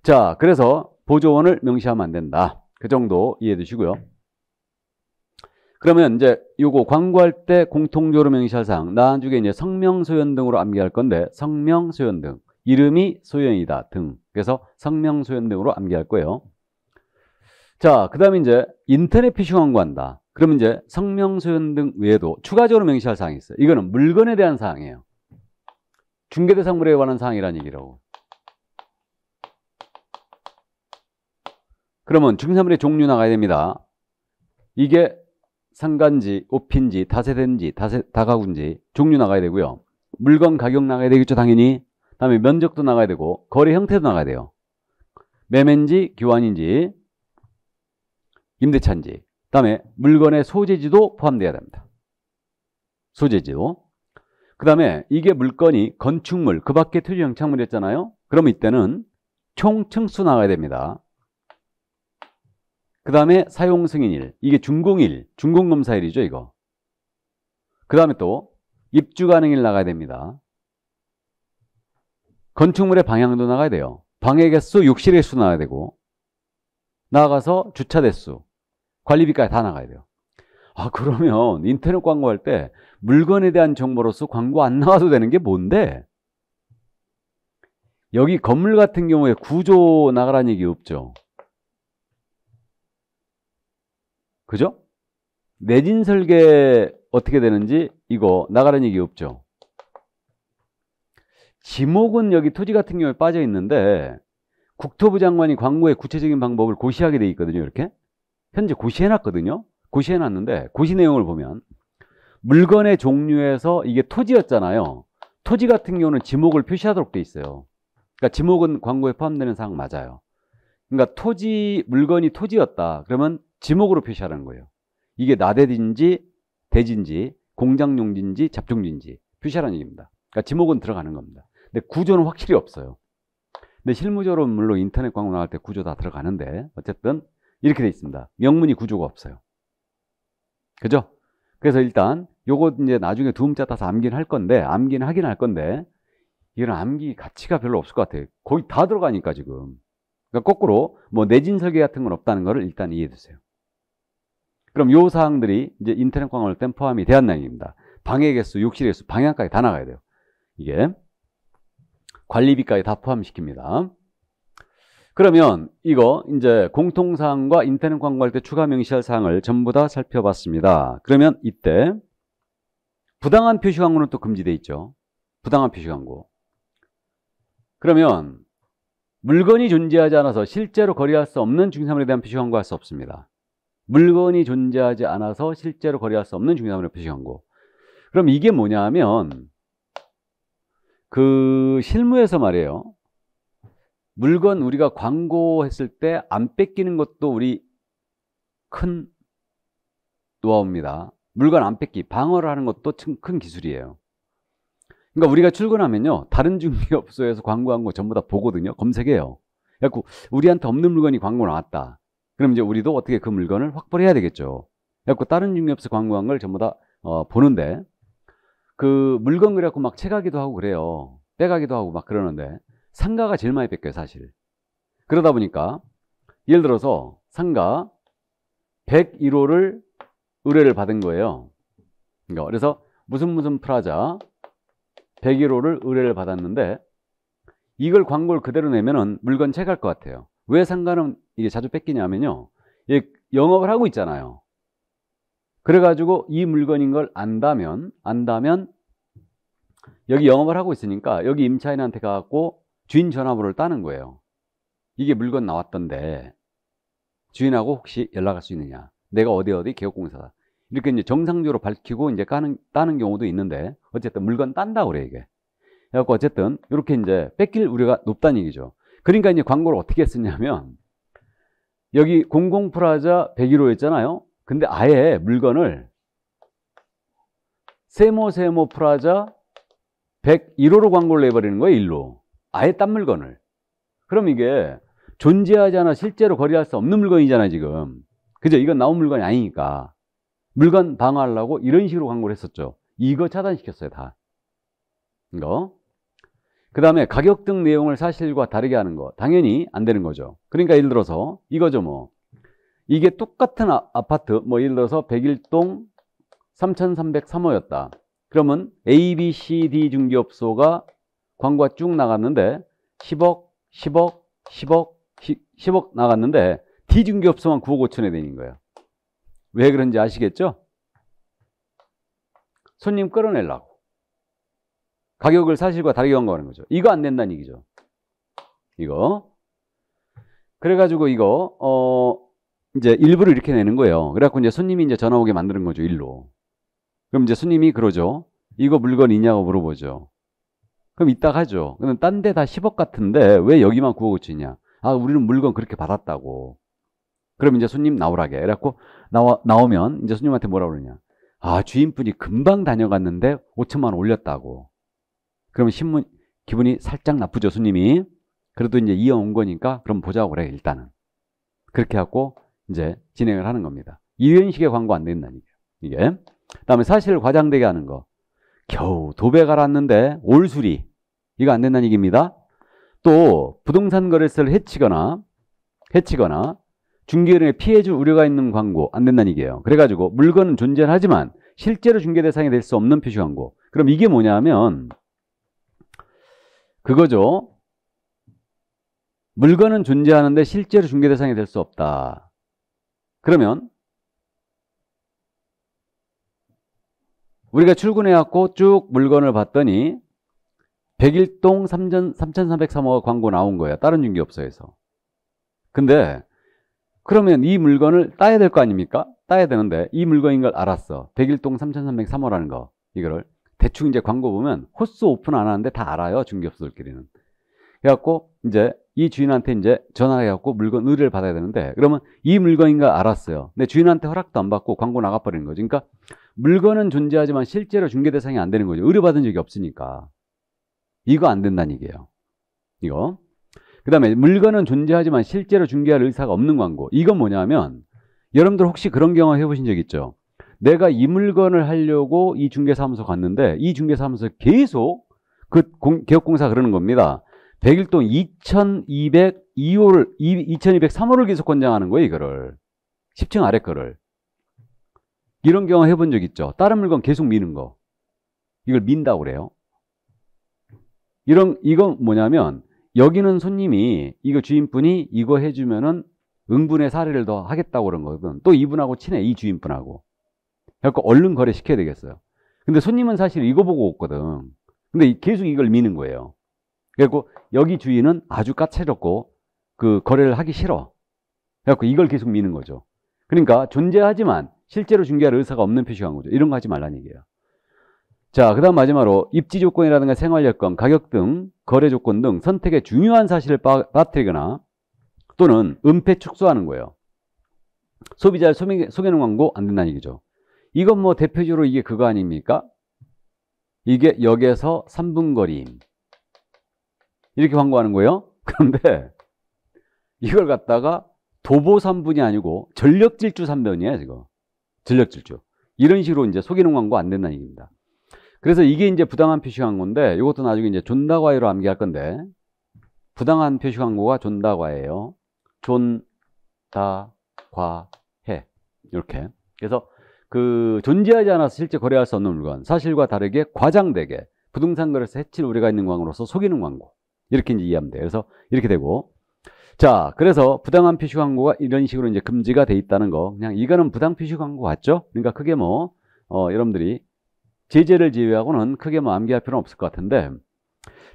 자, 그래서 보조원을 명시하면 안 된다. 그 정도 이해해 주시고요. 그러면 이제 요거 광고할 때공통적으로 명시할 사항 나중에 이제 성명소연 등으로 암기할 건데 성명소연 등 이름이 소연이다 등 그래서 성명 소연 등으로 암기할 거예요 자그 다음에 이제 인터넷 피싱 광고한다 그러면 이제 성명 소연 등 외에도 추가적으로 명시할 사항이 있어요 이거는 물건에 대한 사항이에요 중개대상물에 관한 사항이라는 얘기라고 그러면 중산물의 종류 나가야 됩니다 이게 상간지, 옷핀지 다세대인지, 다세, 다가구인지 종류 나가야 되고요 물건 가격 나가야 되겠죠 당연히 다음에 면적도 나가야 되고 거래 형태도 나가야 돼요. 매매인지 교환인지 임대차인지 다음에 물건의 소재지도 포함되어야 됩니다. 소재지도 그 다음에 이게 물건이 건축물 그 밖에 토지정창물이었잖아요 그럼 이때는 총 층수 나가야 됩니다. 그 다음에 사용 승인일 이게 준공일 준공검사일이죠 이거 그 다음에 또 입주 가능일 나가야 됩니다 건축물의 방향도 나가야 돼요. 방의 개수, 욕실의 수 나가야 되고 나아가서 주차 대수, 관리비까지 다 나가야 돼요. 아 그러면 인터넷 광고할 때 물건에 대한 정보로서 광고 안 나와도 되는 게 뭔데? 여기 건물 같은 경우에 구조 나가란 얘기 없죠. 그죠? 내진 설계 어떻게 되는지 이거 나가란 얘기 없죠. 지목은 여기 토지 같은 경우에 빠져 있는데 국토부 장관이 광고에 구체적인 방법을 고시하게 돼 있거든요. 이렇게 현재 고시해놨거든요. 고시해놨는데 고시 내용을 보면 물건의 종류에서 이게 토지였잖아요. 토지 같은 경우는 지목을 표시하도록 돼 있어요. 그러니까 지목은 광고에 포함되는 사항 맞아요. 그러니까 토지 물건이 토지였다. 그러면 지목으로 표시하라는 거예요. 이게 나대지인지 대지인지 공장용지인지 잡종지인지 표시하라는 얘기입니다. 그러니까 지목은 들어가는 겁니다. 근데 구조는 확실히 없어요. 근데 실무적으로 물론 인터넷 광고 나갈 때 구조 다 들어가는데 어쨌든 이렇게 돼 있습니다. 명문이 구조가 없어요. 그죠? 그래서 일단 요거 이제 나중에 두음자 따서 암기는 할 건데 암기는 하긴 할 건데 이건 암기 가치가 별로 없을 것 같아요. 거의 다 들어가니까 지금. 그러니까 거꾸로 뭐 내진 설계 같은 건 없다는 거를 일단 이해해 주세요 그럼 요 사항들이 이제 인터넷 광고를 땐 포함이 대한 내용입니다. 방해 개수, 욕실 개수, 방향까지 다 나가야 돼요. 이게 관리비까지 다 포함시킵니다. 그러면 이거 이제 공통사항과 인터넷 광고할 때 추가 명시할 사항을 전부 다 살펴봤습니다. 그러면 이때 부당한 표시 광고는 또금지되어 있죠. 부당한 표시 광고. 그러면 물건이 존재하지 않아서 실제로 거래할 수 없는 중산물에 대한 표시 광고할 수 없습니다. 물건이 존재하지 않아서 실제로 거래할 수 없는 중산물의 표시 광고. 그럼 이게 뭐냐 하면 그 실무에서 말이에요. 물건 우리가 광고했을 때 안 뺏기는 것도 우리 큰 노하우입니다. 물건 안 뺏기, 방어를 하는 것도 큰 기술이에요. 그러니까 우리가 출근하면요. 다른 중개업소에서 광고한 거 전부 다 보거든요. 검색해요. 그래갖고 우리한테 없는 물건이 광고 나왔다. 그럼 이제 우리도 어떻게 그 물건을 확보를 해야 되겠죠. 그래갖고 다른 중개업소 광고한 걸 전부 다 어, 보는데 그 물건 그래갖고 막 채가기도 하고 그래요. 빼가기도 하고 막 그러는데 상가가 제일 많이 뺏겨요, 사실. 그러다 보니까 예를 들어서 상가 101호를 의뢰를 받은 거예요. 그러니까 그래서 무슨 무슨 프라자 101호를 의뢰를 받았는데 이걸 광고를 그대로 내면은 물건 채갈 것 같아요. 왜 상가는 이게 자주 뺏기냐면요. 영업을 하고 있잖아요. 그래가지고 이 물건인 걸 안다면, 안다면 여기 영업을 하고 있으니까 여기 임차인한테 가갖고 주인 전화번호를 따는 거예요. 이게 물건 나왔던데 주인하고 혹시 연락할 수 있느냐? 내가 어디 어디 개업공사다. 이렇게 이제 정상적으로 밝히고 이제 까는, 따는 경우도 있는데 어쨌든 물건 딴다 그래 이게. 그래갖고 어쨌든 이렇게 이제 뺏길 우려가 높다는 얘기죠. 그러니까 이제 광고를 어떻게 쓰냐면 여기 공공프라자 101호 였잖아요. 근데 아예 물건을 세모세모 프라자 101호로 광고를 내버리는 거예요, 일로. 아예 딴 물건을. 그럼 이게 존재하지 않아 실제로 거래할 수 없는 물건이잖아, 지금. 그죠? 이건 나온 물건이 아니니까. 물건 방어하려고 이런 식으로 광고를 했었죠. 이거 차단시켰어요, 다. 이거. 그 다음에 가격 등 내용을 사실과 다르게 하는 거. 당연히 안 되는 거죠. 그러니까 예를 들어서 이거죠, 뭐. 이게 똑같은 아, 파트뭐 예를 들어서 101동 3303호였다. 그러면 A, B, C, D 중개업소가 광고가 쭉 나갔는데 10억, 10억, 10억, 10억 나갔는데 D 중개업소만 9억 5천에 되는 거예요. 왜 그런지 아시겠죠? 손님 끌어내려고. 가격을 사실과 다르게 한거하는 거죠. 이거 안 된다는 얘기죠. 이거. 그래가지고 이거, 어, 이제 일부를 이렇게 내는 거예요. 그래갖고 이제 손님이 이제 전화 오게 만드는 거죠. 일로. 그럼 이제 스님이 그러죠. 이거 물건 있냐고 물어보죠. 그럼 이따 가죠. 근데 딴데 다 10억 같은데 왜 여기만 9억 5천이냐. 아, 우리는 물건 그렇게 받았다고. 그럼 이제 손님 나오라게. 그래갖고 나와, 나오면 이제 손님한테 뭐라 그러냐. 아, 주인분이 금방 다녀갔는데 5천만 원 올렸다고. 그러면 신문, 기분이 살짝 나쁘죠, 손님이. 그래도 이제 이어온 거니까 그럼 보자고 그래, 일단은. 그렇게 하고 이제 진행을 하는 겁니다. 이런 식의 광고 안 된다는 얘 이게. 다음에 사실 과장되게 하는 거. 겨우 도배 갈았는데 올수리. 이거 안 된다는 얘기입니다. 또 부동산 거래세를 해치거나 해치거나 중개인의 피해줄 우려가 있는 광고 안 된다는 얘기예요. 그래가지고 물건은 존재하지만 실제로 중개 대상이 될 수 없는 표시 광고. 그럼 이게 뭐냐면 그거죠. 물건은 존재하는데 실제로 중개 대상이 될 수 없다. 그러면 우리가 출근해갖고 쭉 물건을 봤더니 1 0 1동 3,303호 광고 나온 거예요. 다른 중개업소에서. 근데 그러면 이 물건을 따야 될 거 아닙니까? 따야 되는데 이 물건인 걸 알았어. 1 0 1동 3,303호라는 거. 이거를. 대충 이제 광고 보면 호스 오픈 안 하는데 다 알아요. 중개업소들끼리는. 그래갖고 이제 이 주인한테 이제 전화를 해갖고 물건 의뢰를 받아야 되는데 그러면 이 물건인가 알았어요. 근데 주인한테 허락도 안 받고 광고 나가버리는 거죠. 그러니까 물건은 존재하지만 실제로 중개 대상이 안 되는 거죠. 의뢰받은 적이 없으니까. 이거 안 된다는 얘기예요. 이거. 그 다음에 물건은 존재하지만 실제로 중개할 의사가 없는 광고. 이건 뭐냐면 여러분들 혹시 그런 경험 해보신 적 있죠? 내가 이 물건을 하려고 이 중개사무소 갔는데 이 중개사무소 계속 그 공, 개업공사 그러는 겁니다. 100일 동안 2 2 0 2호 2203호를 계속 권장하는 거예요 이거를 10층 아래 거를 이런 경우 해본 적 있죠 다른 물건 계속 미는 거 이걸 민다고 그래요 이런 이건 뭐냐면 여기는 손님이 이거 주인분이 이거 해주면은 응분의 사례를 더 하겠다고 그런 거거든 또 이분하고 친해 이 주인분하고 그래서 얼른 거래시켜야 되겠어요 근데 손님은 사실 이거 보고 없거든 근데 계속 이걸 미는 거예요 그래고 여기 주인은 아주 까채롭고 그 거래를 하기 싫어. 그래갖고 이걸 계속 미는 거죠. 그러니까 존재하지만 실제로 중개할 의사가 없는 표시한 거죠. 이런 거 하지 말란 얘기예요. 자, 그 다음 마지막으로 입지 조건이라든가 생활 여건, 가격 등 거래 조건 등 선택의 중요한 사실을 빠, 빠뜨리거나 또는 은폐 축소하는 거예요. 소비자를 소개, 속이는 광고 안 된다는 얘기죠. 이건 뭐 대표적으로 이게 그거 아닙니까? 이게 역에서 3분 거리임. 이렇게 광고하는 거예요. (laughs) 그런데 이걸 갖다가 도보3분이 아니고 전력질주3변이에요 지금. 전력질주. 이런 식으로 이제 속이는 광고 안 된다는 얘기입니다. 그래서 이게 이제 부당한 표시 광건데 이것도 나중에 이제 존다과외로 암기할 건데 부당한 표시 광고가 존다과예요. 존다과해. 이렇게. 그래서 그 존재하지 않아서 실제 거래할 수 없는 물건, 사실과 다르게 과장되게 부동산 거래에서 해칠 우려가 있는 광으로서 속이는 광고. 이렇게 이제 이해하면 돼요. 그래서 이렇게 되고 자, 그래서 부당한 피시 광고가 이런 식으로 이제 금지가 돼 있다는 거. 그냥 이거는 부당 피시 광고 같죠? 그러니까 크게 뭐 어, 여러분들이 제재를 제외하고는 크게 뭐 암기할 필요는 없을 것 같은데.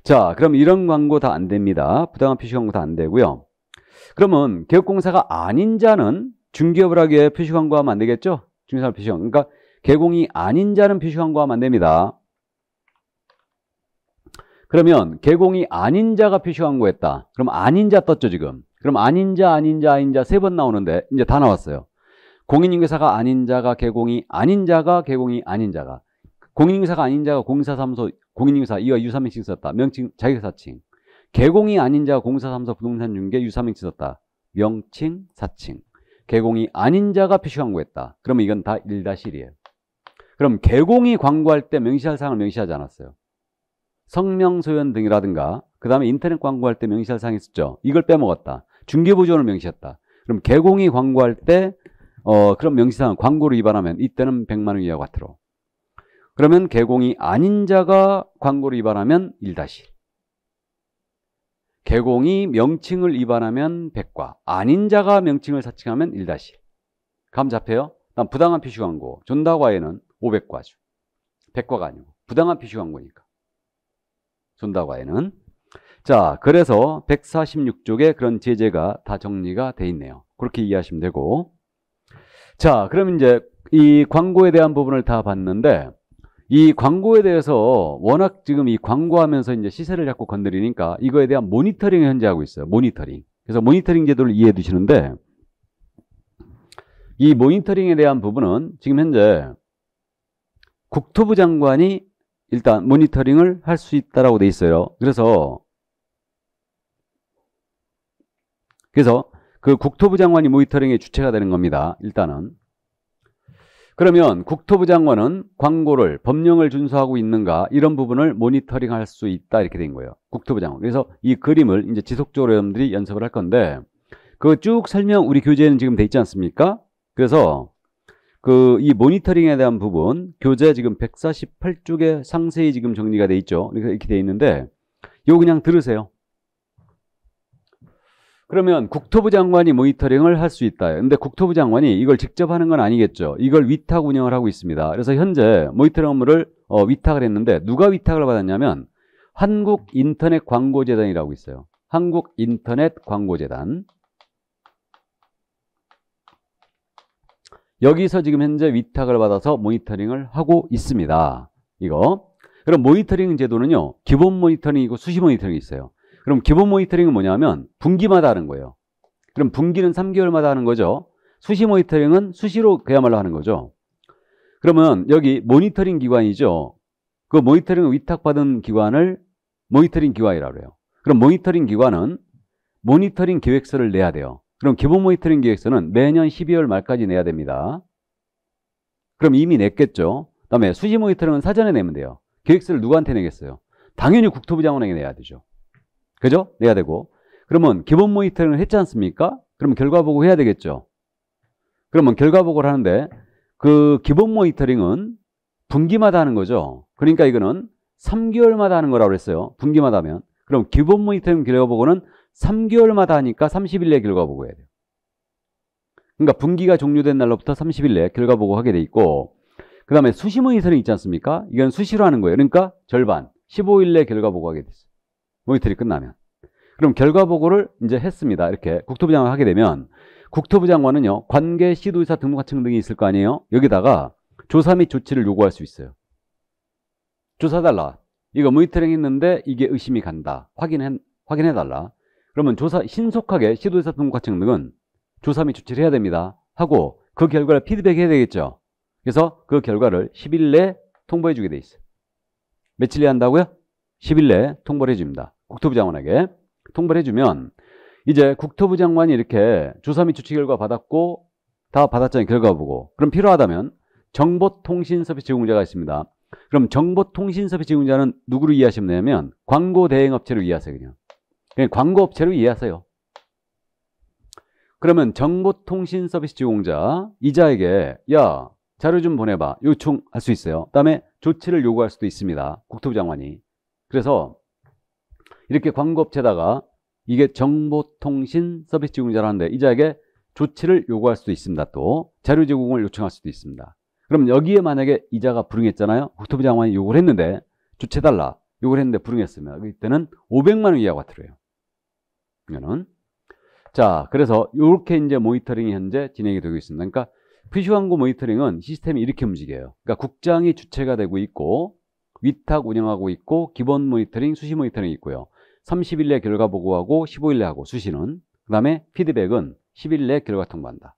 자, 그럼 이런 광고 다 안 됩니다. 부당한 피시 광고 다 안 되고요. 그러면 개업공사가 아닌 자는 중개업을 하기에 표시 광고하면 안 되겠죠? 중개사업 표시 광고. 그러니까 개공이 아닌 자는 표시 광고하면 안 됩니다. 그러면 개공이 아닌 자가 표시한 거였다. 그럼 아닌 자 떴죠 지금. 그럼 아닌 자 아닌 자 아닌 자 세 번 나오는데 이제 다 나왔어요. 공인인계사가 아닌 자가 개공이 아닌 자가 개공이 아닌 자가 공인인계사가 아닌 자가 공사사무소 공인인계사 이와 유사명칭 썼다. 명칭 자격사칭 개공이 아닌 자가 공사사무소 부동산 중개 유사명칭 썼다. 명칭 사칭 개공이 아닌 자가 표시한 거였다. 그러면 이건 다 1-1이에요. 그럼 개공이 광고할 때 명시할 사항을 명시하지 않았어요. 성명소연 등이라든가 그 다음에 인터넷 광고할 때 명시할 사항이 있었죠. 이걸 빼먹었다. 중개보조원을 명시했다. 그럼 개공이 광고할 때 어, 그런 명시사항 광고를 위반하면 이때는 100만 원 이하 과태료. 그러면 개공이 아닌 자가 광고를 위반하면 1-1. 개공이 명칭을 위반하면 100과 아닌 자가 명칭을 사칭하면 1-1. 감 잡혀요? 난 부당한 피시 광고. 존다 과에는 500과죠. 100과가 아니고 부당한 피시 광고니까. 준다고하에는 자, 그래서 146쪽에 그런 제재가 다 정리가 돼 있네요. 그렇게 이해하시면 되고. 자, 그럼 이제 이 광고에 대한 부분을 다 봤는데 이 광고에 대해서 워낙 지금 이 광고하면서 이제 시세를 자꾸 건드리니까 이거에 대한 모니터링을 현재 하고 있어요. 모니터링. 그래서 모니터링 제도를 이해해 두시는데 이 모니터링에 대한 부분은 지금 현재 국토부 장관이 일단 모니터링을 할 수 있다라고 돼 있어요. 그래서 그래서 그 국토부 장관이 모니터링의 주체가 되는 겁니다. 일단은 그러면 국토부 장관은 광고를 법령을 준수하고 있는가 이런 부분을 모니터링 할 수 있다 이렇게 된 거예요. 국토부 장관. 그래서 이 그림을 이제 지속적으로 여러분들이 연습을 할 건데 그 쭉 설명 우리 교재에는 지금 돼 있지 않습니까? 그래서 그이 모니터링에 대한 부분 교재 지금 148쪽에 상세히 지금 정리가 돼 있죠. 그러니까 이렇게 돼 있는데 이거 그냥 들으세요. 그러면 국토부 장관이 모니터링을 할 수 있다. 근데 국토부 장관이 이걸 직접 하는 건 아니겠죠. 이걸 위탁 운영을 하고 있습니다. 그래서 현재 모니터링 업무를 어, 위탁을 했는데 누가 위탁을 받았냐면 한국인터넷 광고재단이라고 있어요. 한국인터넷 광고재단. 여기서 지금 현재 위탁을 받아서 모니터링을 하고 있습니다. 이거. 그럼 모니터링 제도는요. 기본 모니터링이고 수시 모니터링이 있어요. 그럼 기본 모니터링은 뭐냐면 분기마다 하는 거예요. 그럼 분기는 3개월마다 하는 거죠. 수시 모니터링은 수시로 그야말로 하는 거죠. 그러면 여기 모니터링 기관이죠. 그 모니터링 위탁받은 기관을 모니터링 기관이라고 해요. 그럼 모니터링 기관은 모니터링 계획서를 내야 돼요. 그럼 기본 모니터링 계획서는 매년 12월 말까지 내야 됩니다. 그럼 이미 냈겠죠. 그 다음에 수시 모니터링은 사전에 내면 돼요. 계획서를 누구한테 내겠어요? 당연히 국토부 장관에게 내야 되죠. 그죠? 내야 되고. 그러면 기본 모니터링을 했지 않습니까? 그러면 결과 보고 해야 되겠죠. 그러면 결과 보고를 하는데 그 기본 모니터링은 분기마다 하는 거죠. 그러니까 이거는 3개월마다 하는 거라고 그랬어요. 분기마다 하면. 그럼 기본 모니터링 결과 보고는 3개월마다 하니까 30일 내에 결과 보고 해야 돼요. 그러니까 분기가 종료된 날로부터 30일 내에 결과 보고 하게 돼 있고 그 다음에 수시문의서는 있지 않습니까? 이건 수시로 하는 거예요. 그러니까 절반, 15일 내에 결과 보고하게 됐어요. 모니터링 끝나면. 그럼 결과 보고를 이제 했습니다. 이렇게 국토부 장관 하게 되면 국토부 장관은요. 관계 시도의사 등록하청 등이 있을 거 아니에요? 여기다가 조사 및 조치를 요구할 수 있어요. 조사 달라. 이거 모니터링 했는데 이게 의심이 간다. 확인해, 확인해달라. 그러면 조사 신속하게 시도조사 분과청 등은 조사 및 조치를 해야 됩니다. 하고 그 결과를 피드백해야 되겠죠. 그래서 그 결과를 10일 내에 통보해 주게 돼 있어요. 며칠 내에 한다고요? 10일 내에 통보를 해줍니다. 국토부 장관에게 통보를 해주면 이제 국토부 장관이 이렇게 조사 및 조치 결과 받았고 다 받았잖아요. 결과 보고. 그럼 필요하다면 정보통신서비스 제공자가 있습니다. 그럼 정보통신서비스 제공자는 누구를 이해하시면 되냐면 광고대행업체를 이해하세요. 그냥. 광고업체로 이해하세요. 그러면 정보통신 서비스 제공자 이자에게 야 자료 좀 보내봐 요청할 수 있어요. 그다음에 조치를 요구할 수도 있습니다. 국토부 장관이. 그래서 이렇게 광고업체다가 이게 정보통신 서비스 제공자라는데 이자에게 조치를 요구할 수도 있습니다. 또 자료 제공을 요청할 수도 있습니다. 그럼 여기에 만약에 이자가 불응했잖아요. 국토부 장관이 요구를 했는데 조치해달라 요구를 했는데 불응했으면 이때는 500만 원 이하가 들어요. 이거는. 자, 그래서 이렇게 이제 모니터링이 현재 진행이 되고 있습니다. 그러니까 피시항구 모니터링은 시스템이 이렇게 움직여요. 그러니까 국장이 주체가 되고 있고 위탁 운영하고 있고 기본 모니터링, 수시 모니터링이 있고요. 30일 내 결과 보고하고 15일 내 하고 수시는 그 다음에 피드백은 10일 내 결과 통보한다.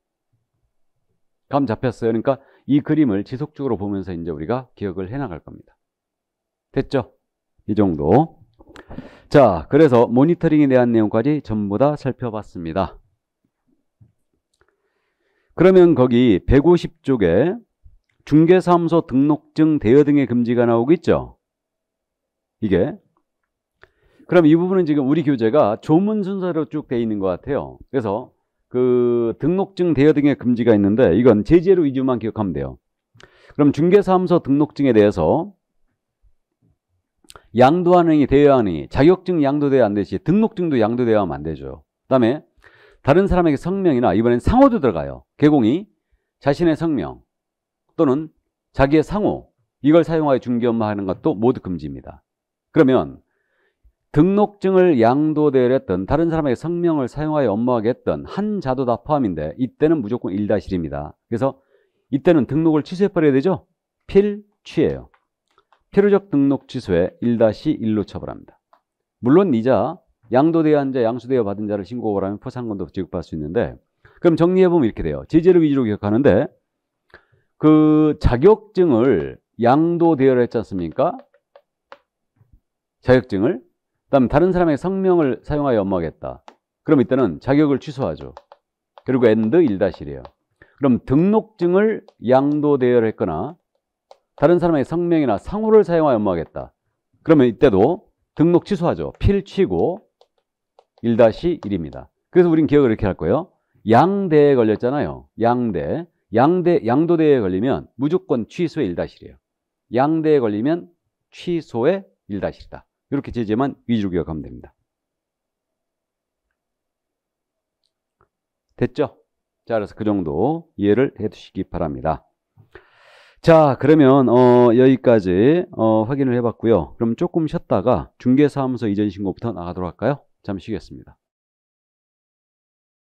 감 잡혔어요. 그러니까 이 그림을 지속적으로 보면서 이제 우리가 기억을 해나갈 겁니다. 됐죠? 이 정도. 자, 그래서 모니터링에 대한 내용까지 전부 다 살펴봤습니다. 그러면 거기 150쪽에 중개사무소 등록증 대여 등의 금지가 나오고 있죠. 이게 그럼 이 부분은 지금 우리 교재가 조문 순서로 쭉 돼 있는 것 같아요. 그래서 그 등록증 대여 등의 금지가 있는데 이건 제재로 위주만 기억하면 돼요. 그럼 중개사무소 등록증에 대해서 양도하는 이 대여하니 자격증 양도돼야 안 되지 등록증도 양도돼야 하면 안 되죠. 그다음에 다른 사람에게 성명이나 이번엔 상호도 들어가요. 개공이 자신의 성명 또는 자기의 상호 이걸 사용하여 중개업무하는 것도 모두 금지입니다. 그러면 등록증을 양도대여 했던 다른 사람에게 성명을 사용하여 업무하게 했던 한 자도 다 포함인데 이때는 무조건 1-1입니다. 그래서 이때는 등록을 취소해버려야 되죠? 필, 취해요. 필요적 등록 취소에 1-1로 처벌합니다. 물론 이자 양도대한 여 자, 양수대여 받은 자를 신고하라면 포상금도 지급할 수 있는데 그럼 정리해보면 이렇게 돼요. 제재를 위주로 기억하는데 그 자격증을 양도대여를 했지 않습니까? 자격증을 그다음 다른 사람의 성명을 사용하여 업무하겠다. 그럼 이때는 자격을 취소하죠. 그리고 엔드 1-1이에요. 그럼 등록증을 양도대여를 했거나 다른 사람의 성명이나 상호를 사용하여 업무하겠다. 그러면 이때도 등록 취소하죠. 필 치고 1-1입니다. 그래서 우린 기억을 이렇게 할 거예요. 양대에 걸렸잖아요. 양대. 양대, 양도대에 걸리면 무조건 취소의 1-1이에요. 양대에 걸리면 취소의 1-1이다. 이렇게 제재만 위주로 기억하면 됩니다. 됐죠? 자, 그래서 그 정도 이해를 해 두시기 바랍니다. 자 그러면 어, 여기까지 어, 확인을 해봤고요 그럼 조금 쉬었다가 중개사무소 이전 신고부터 나가도록 할까요? 잠시 쉬겠습니다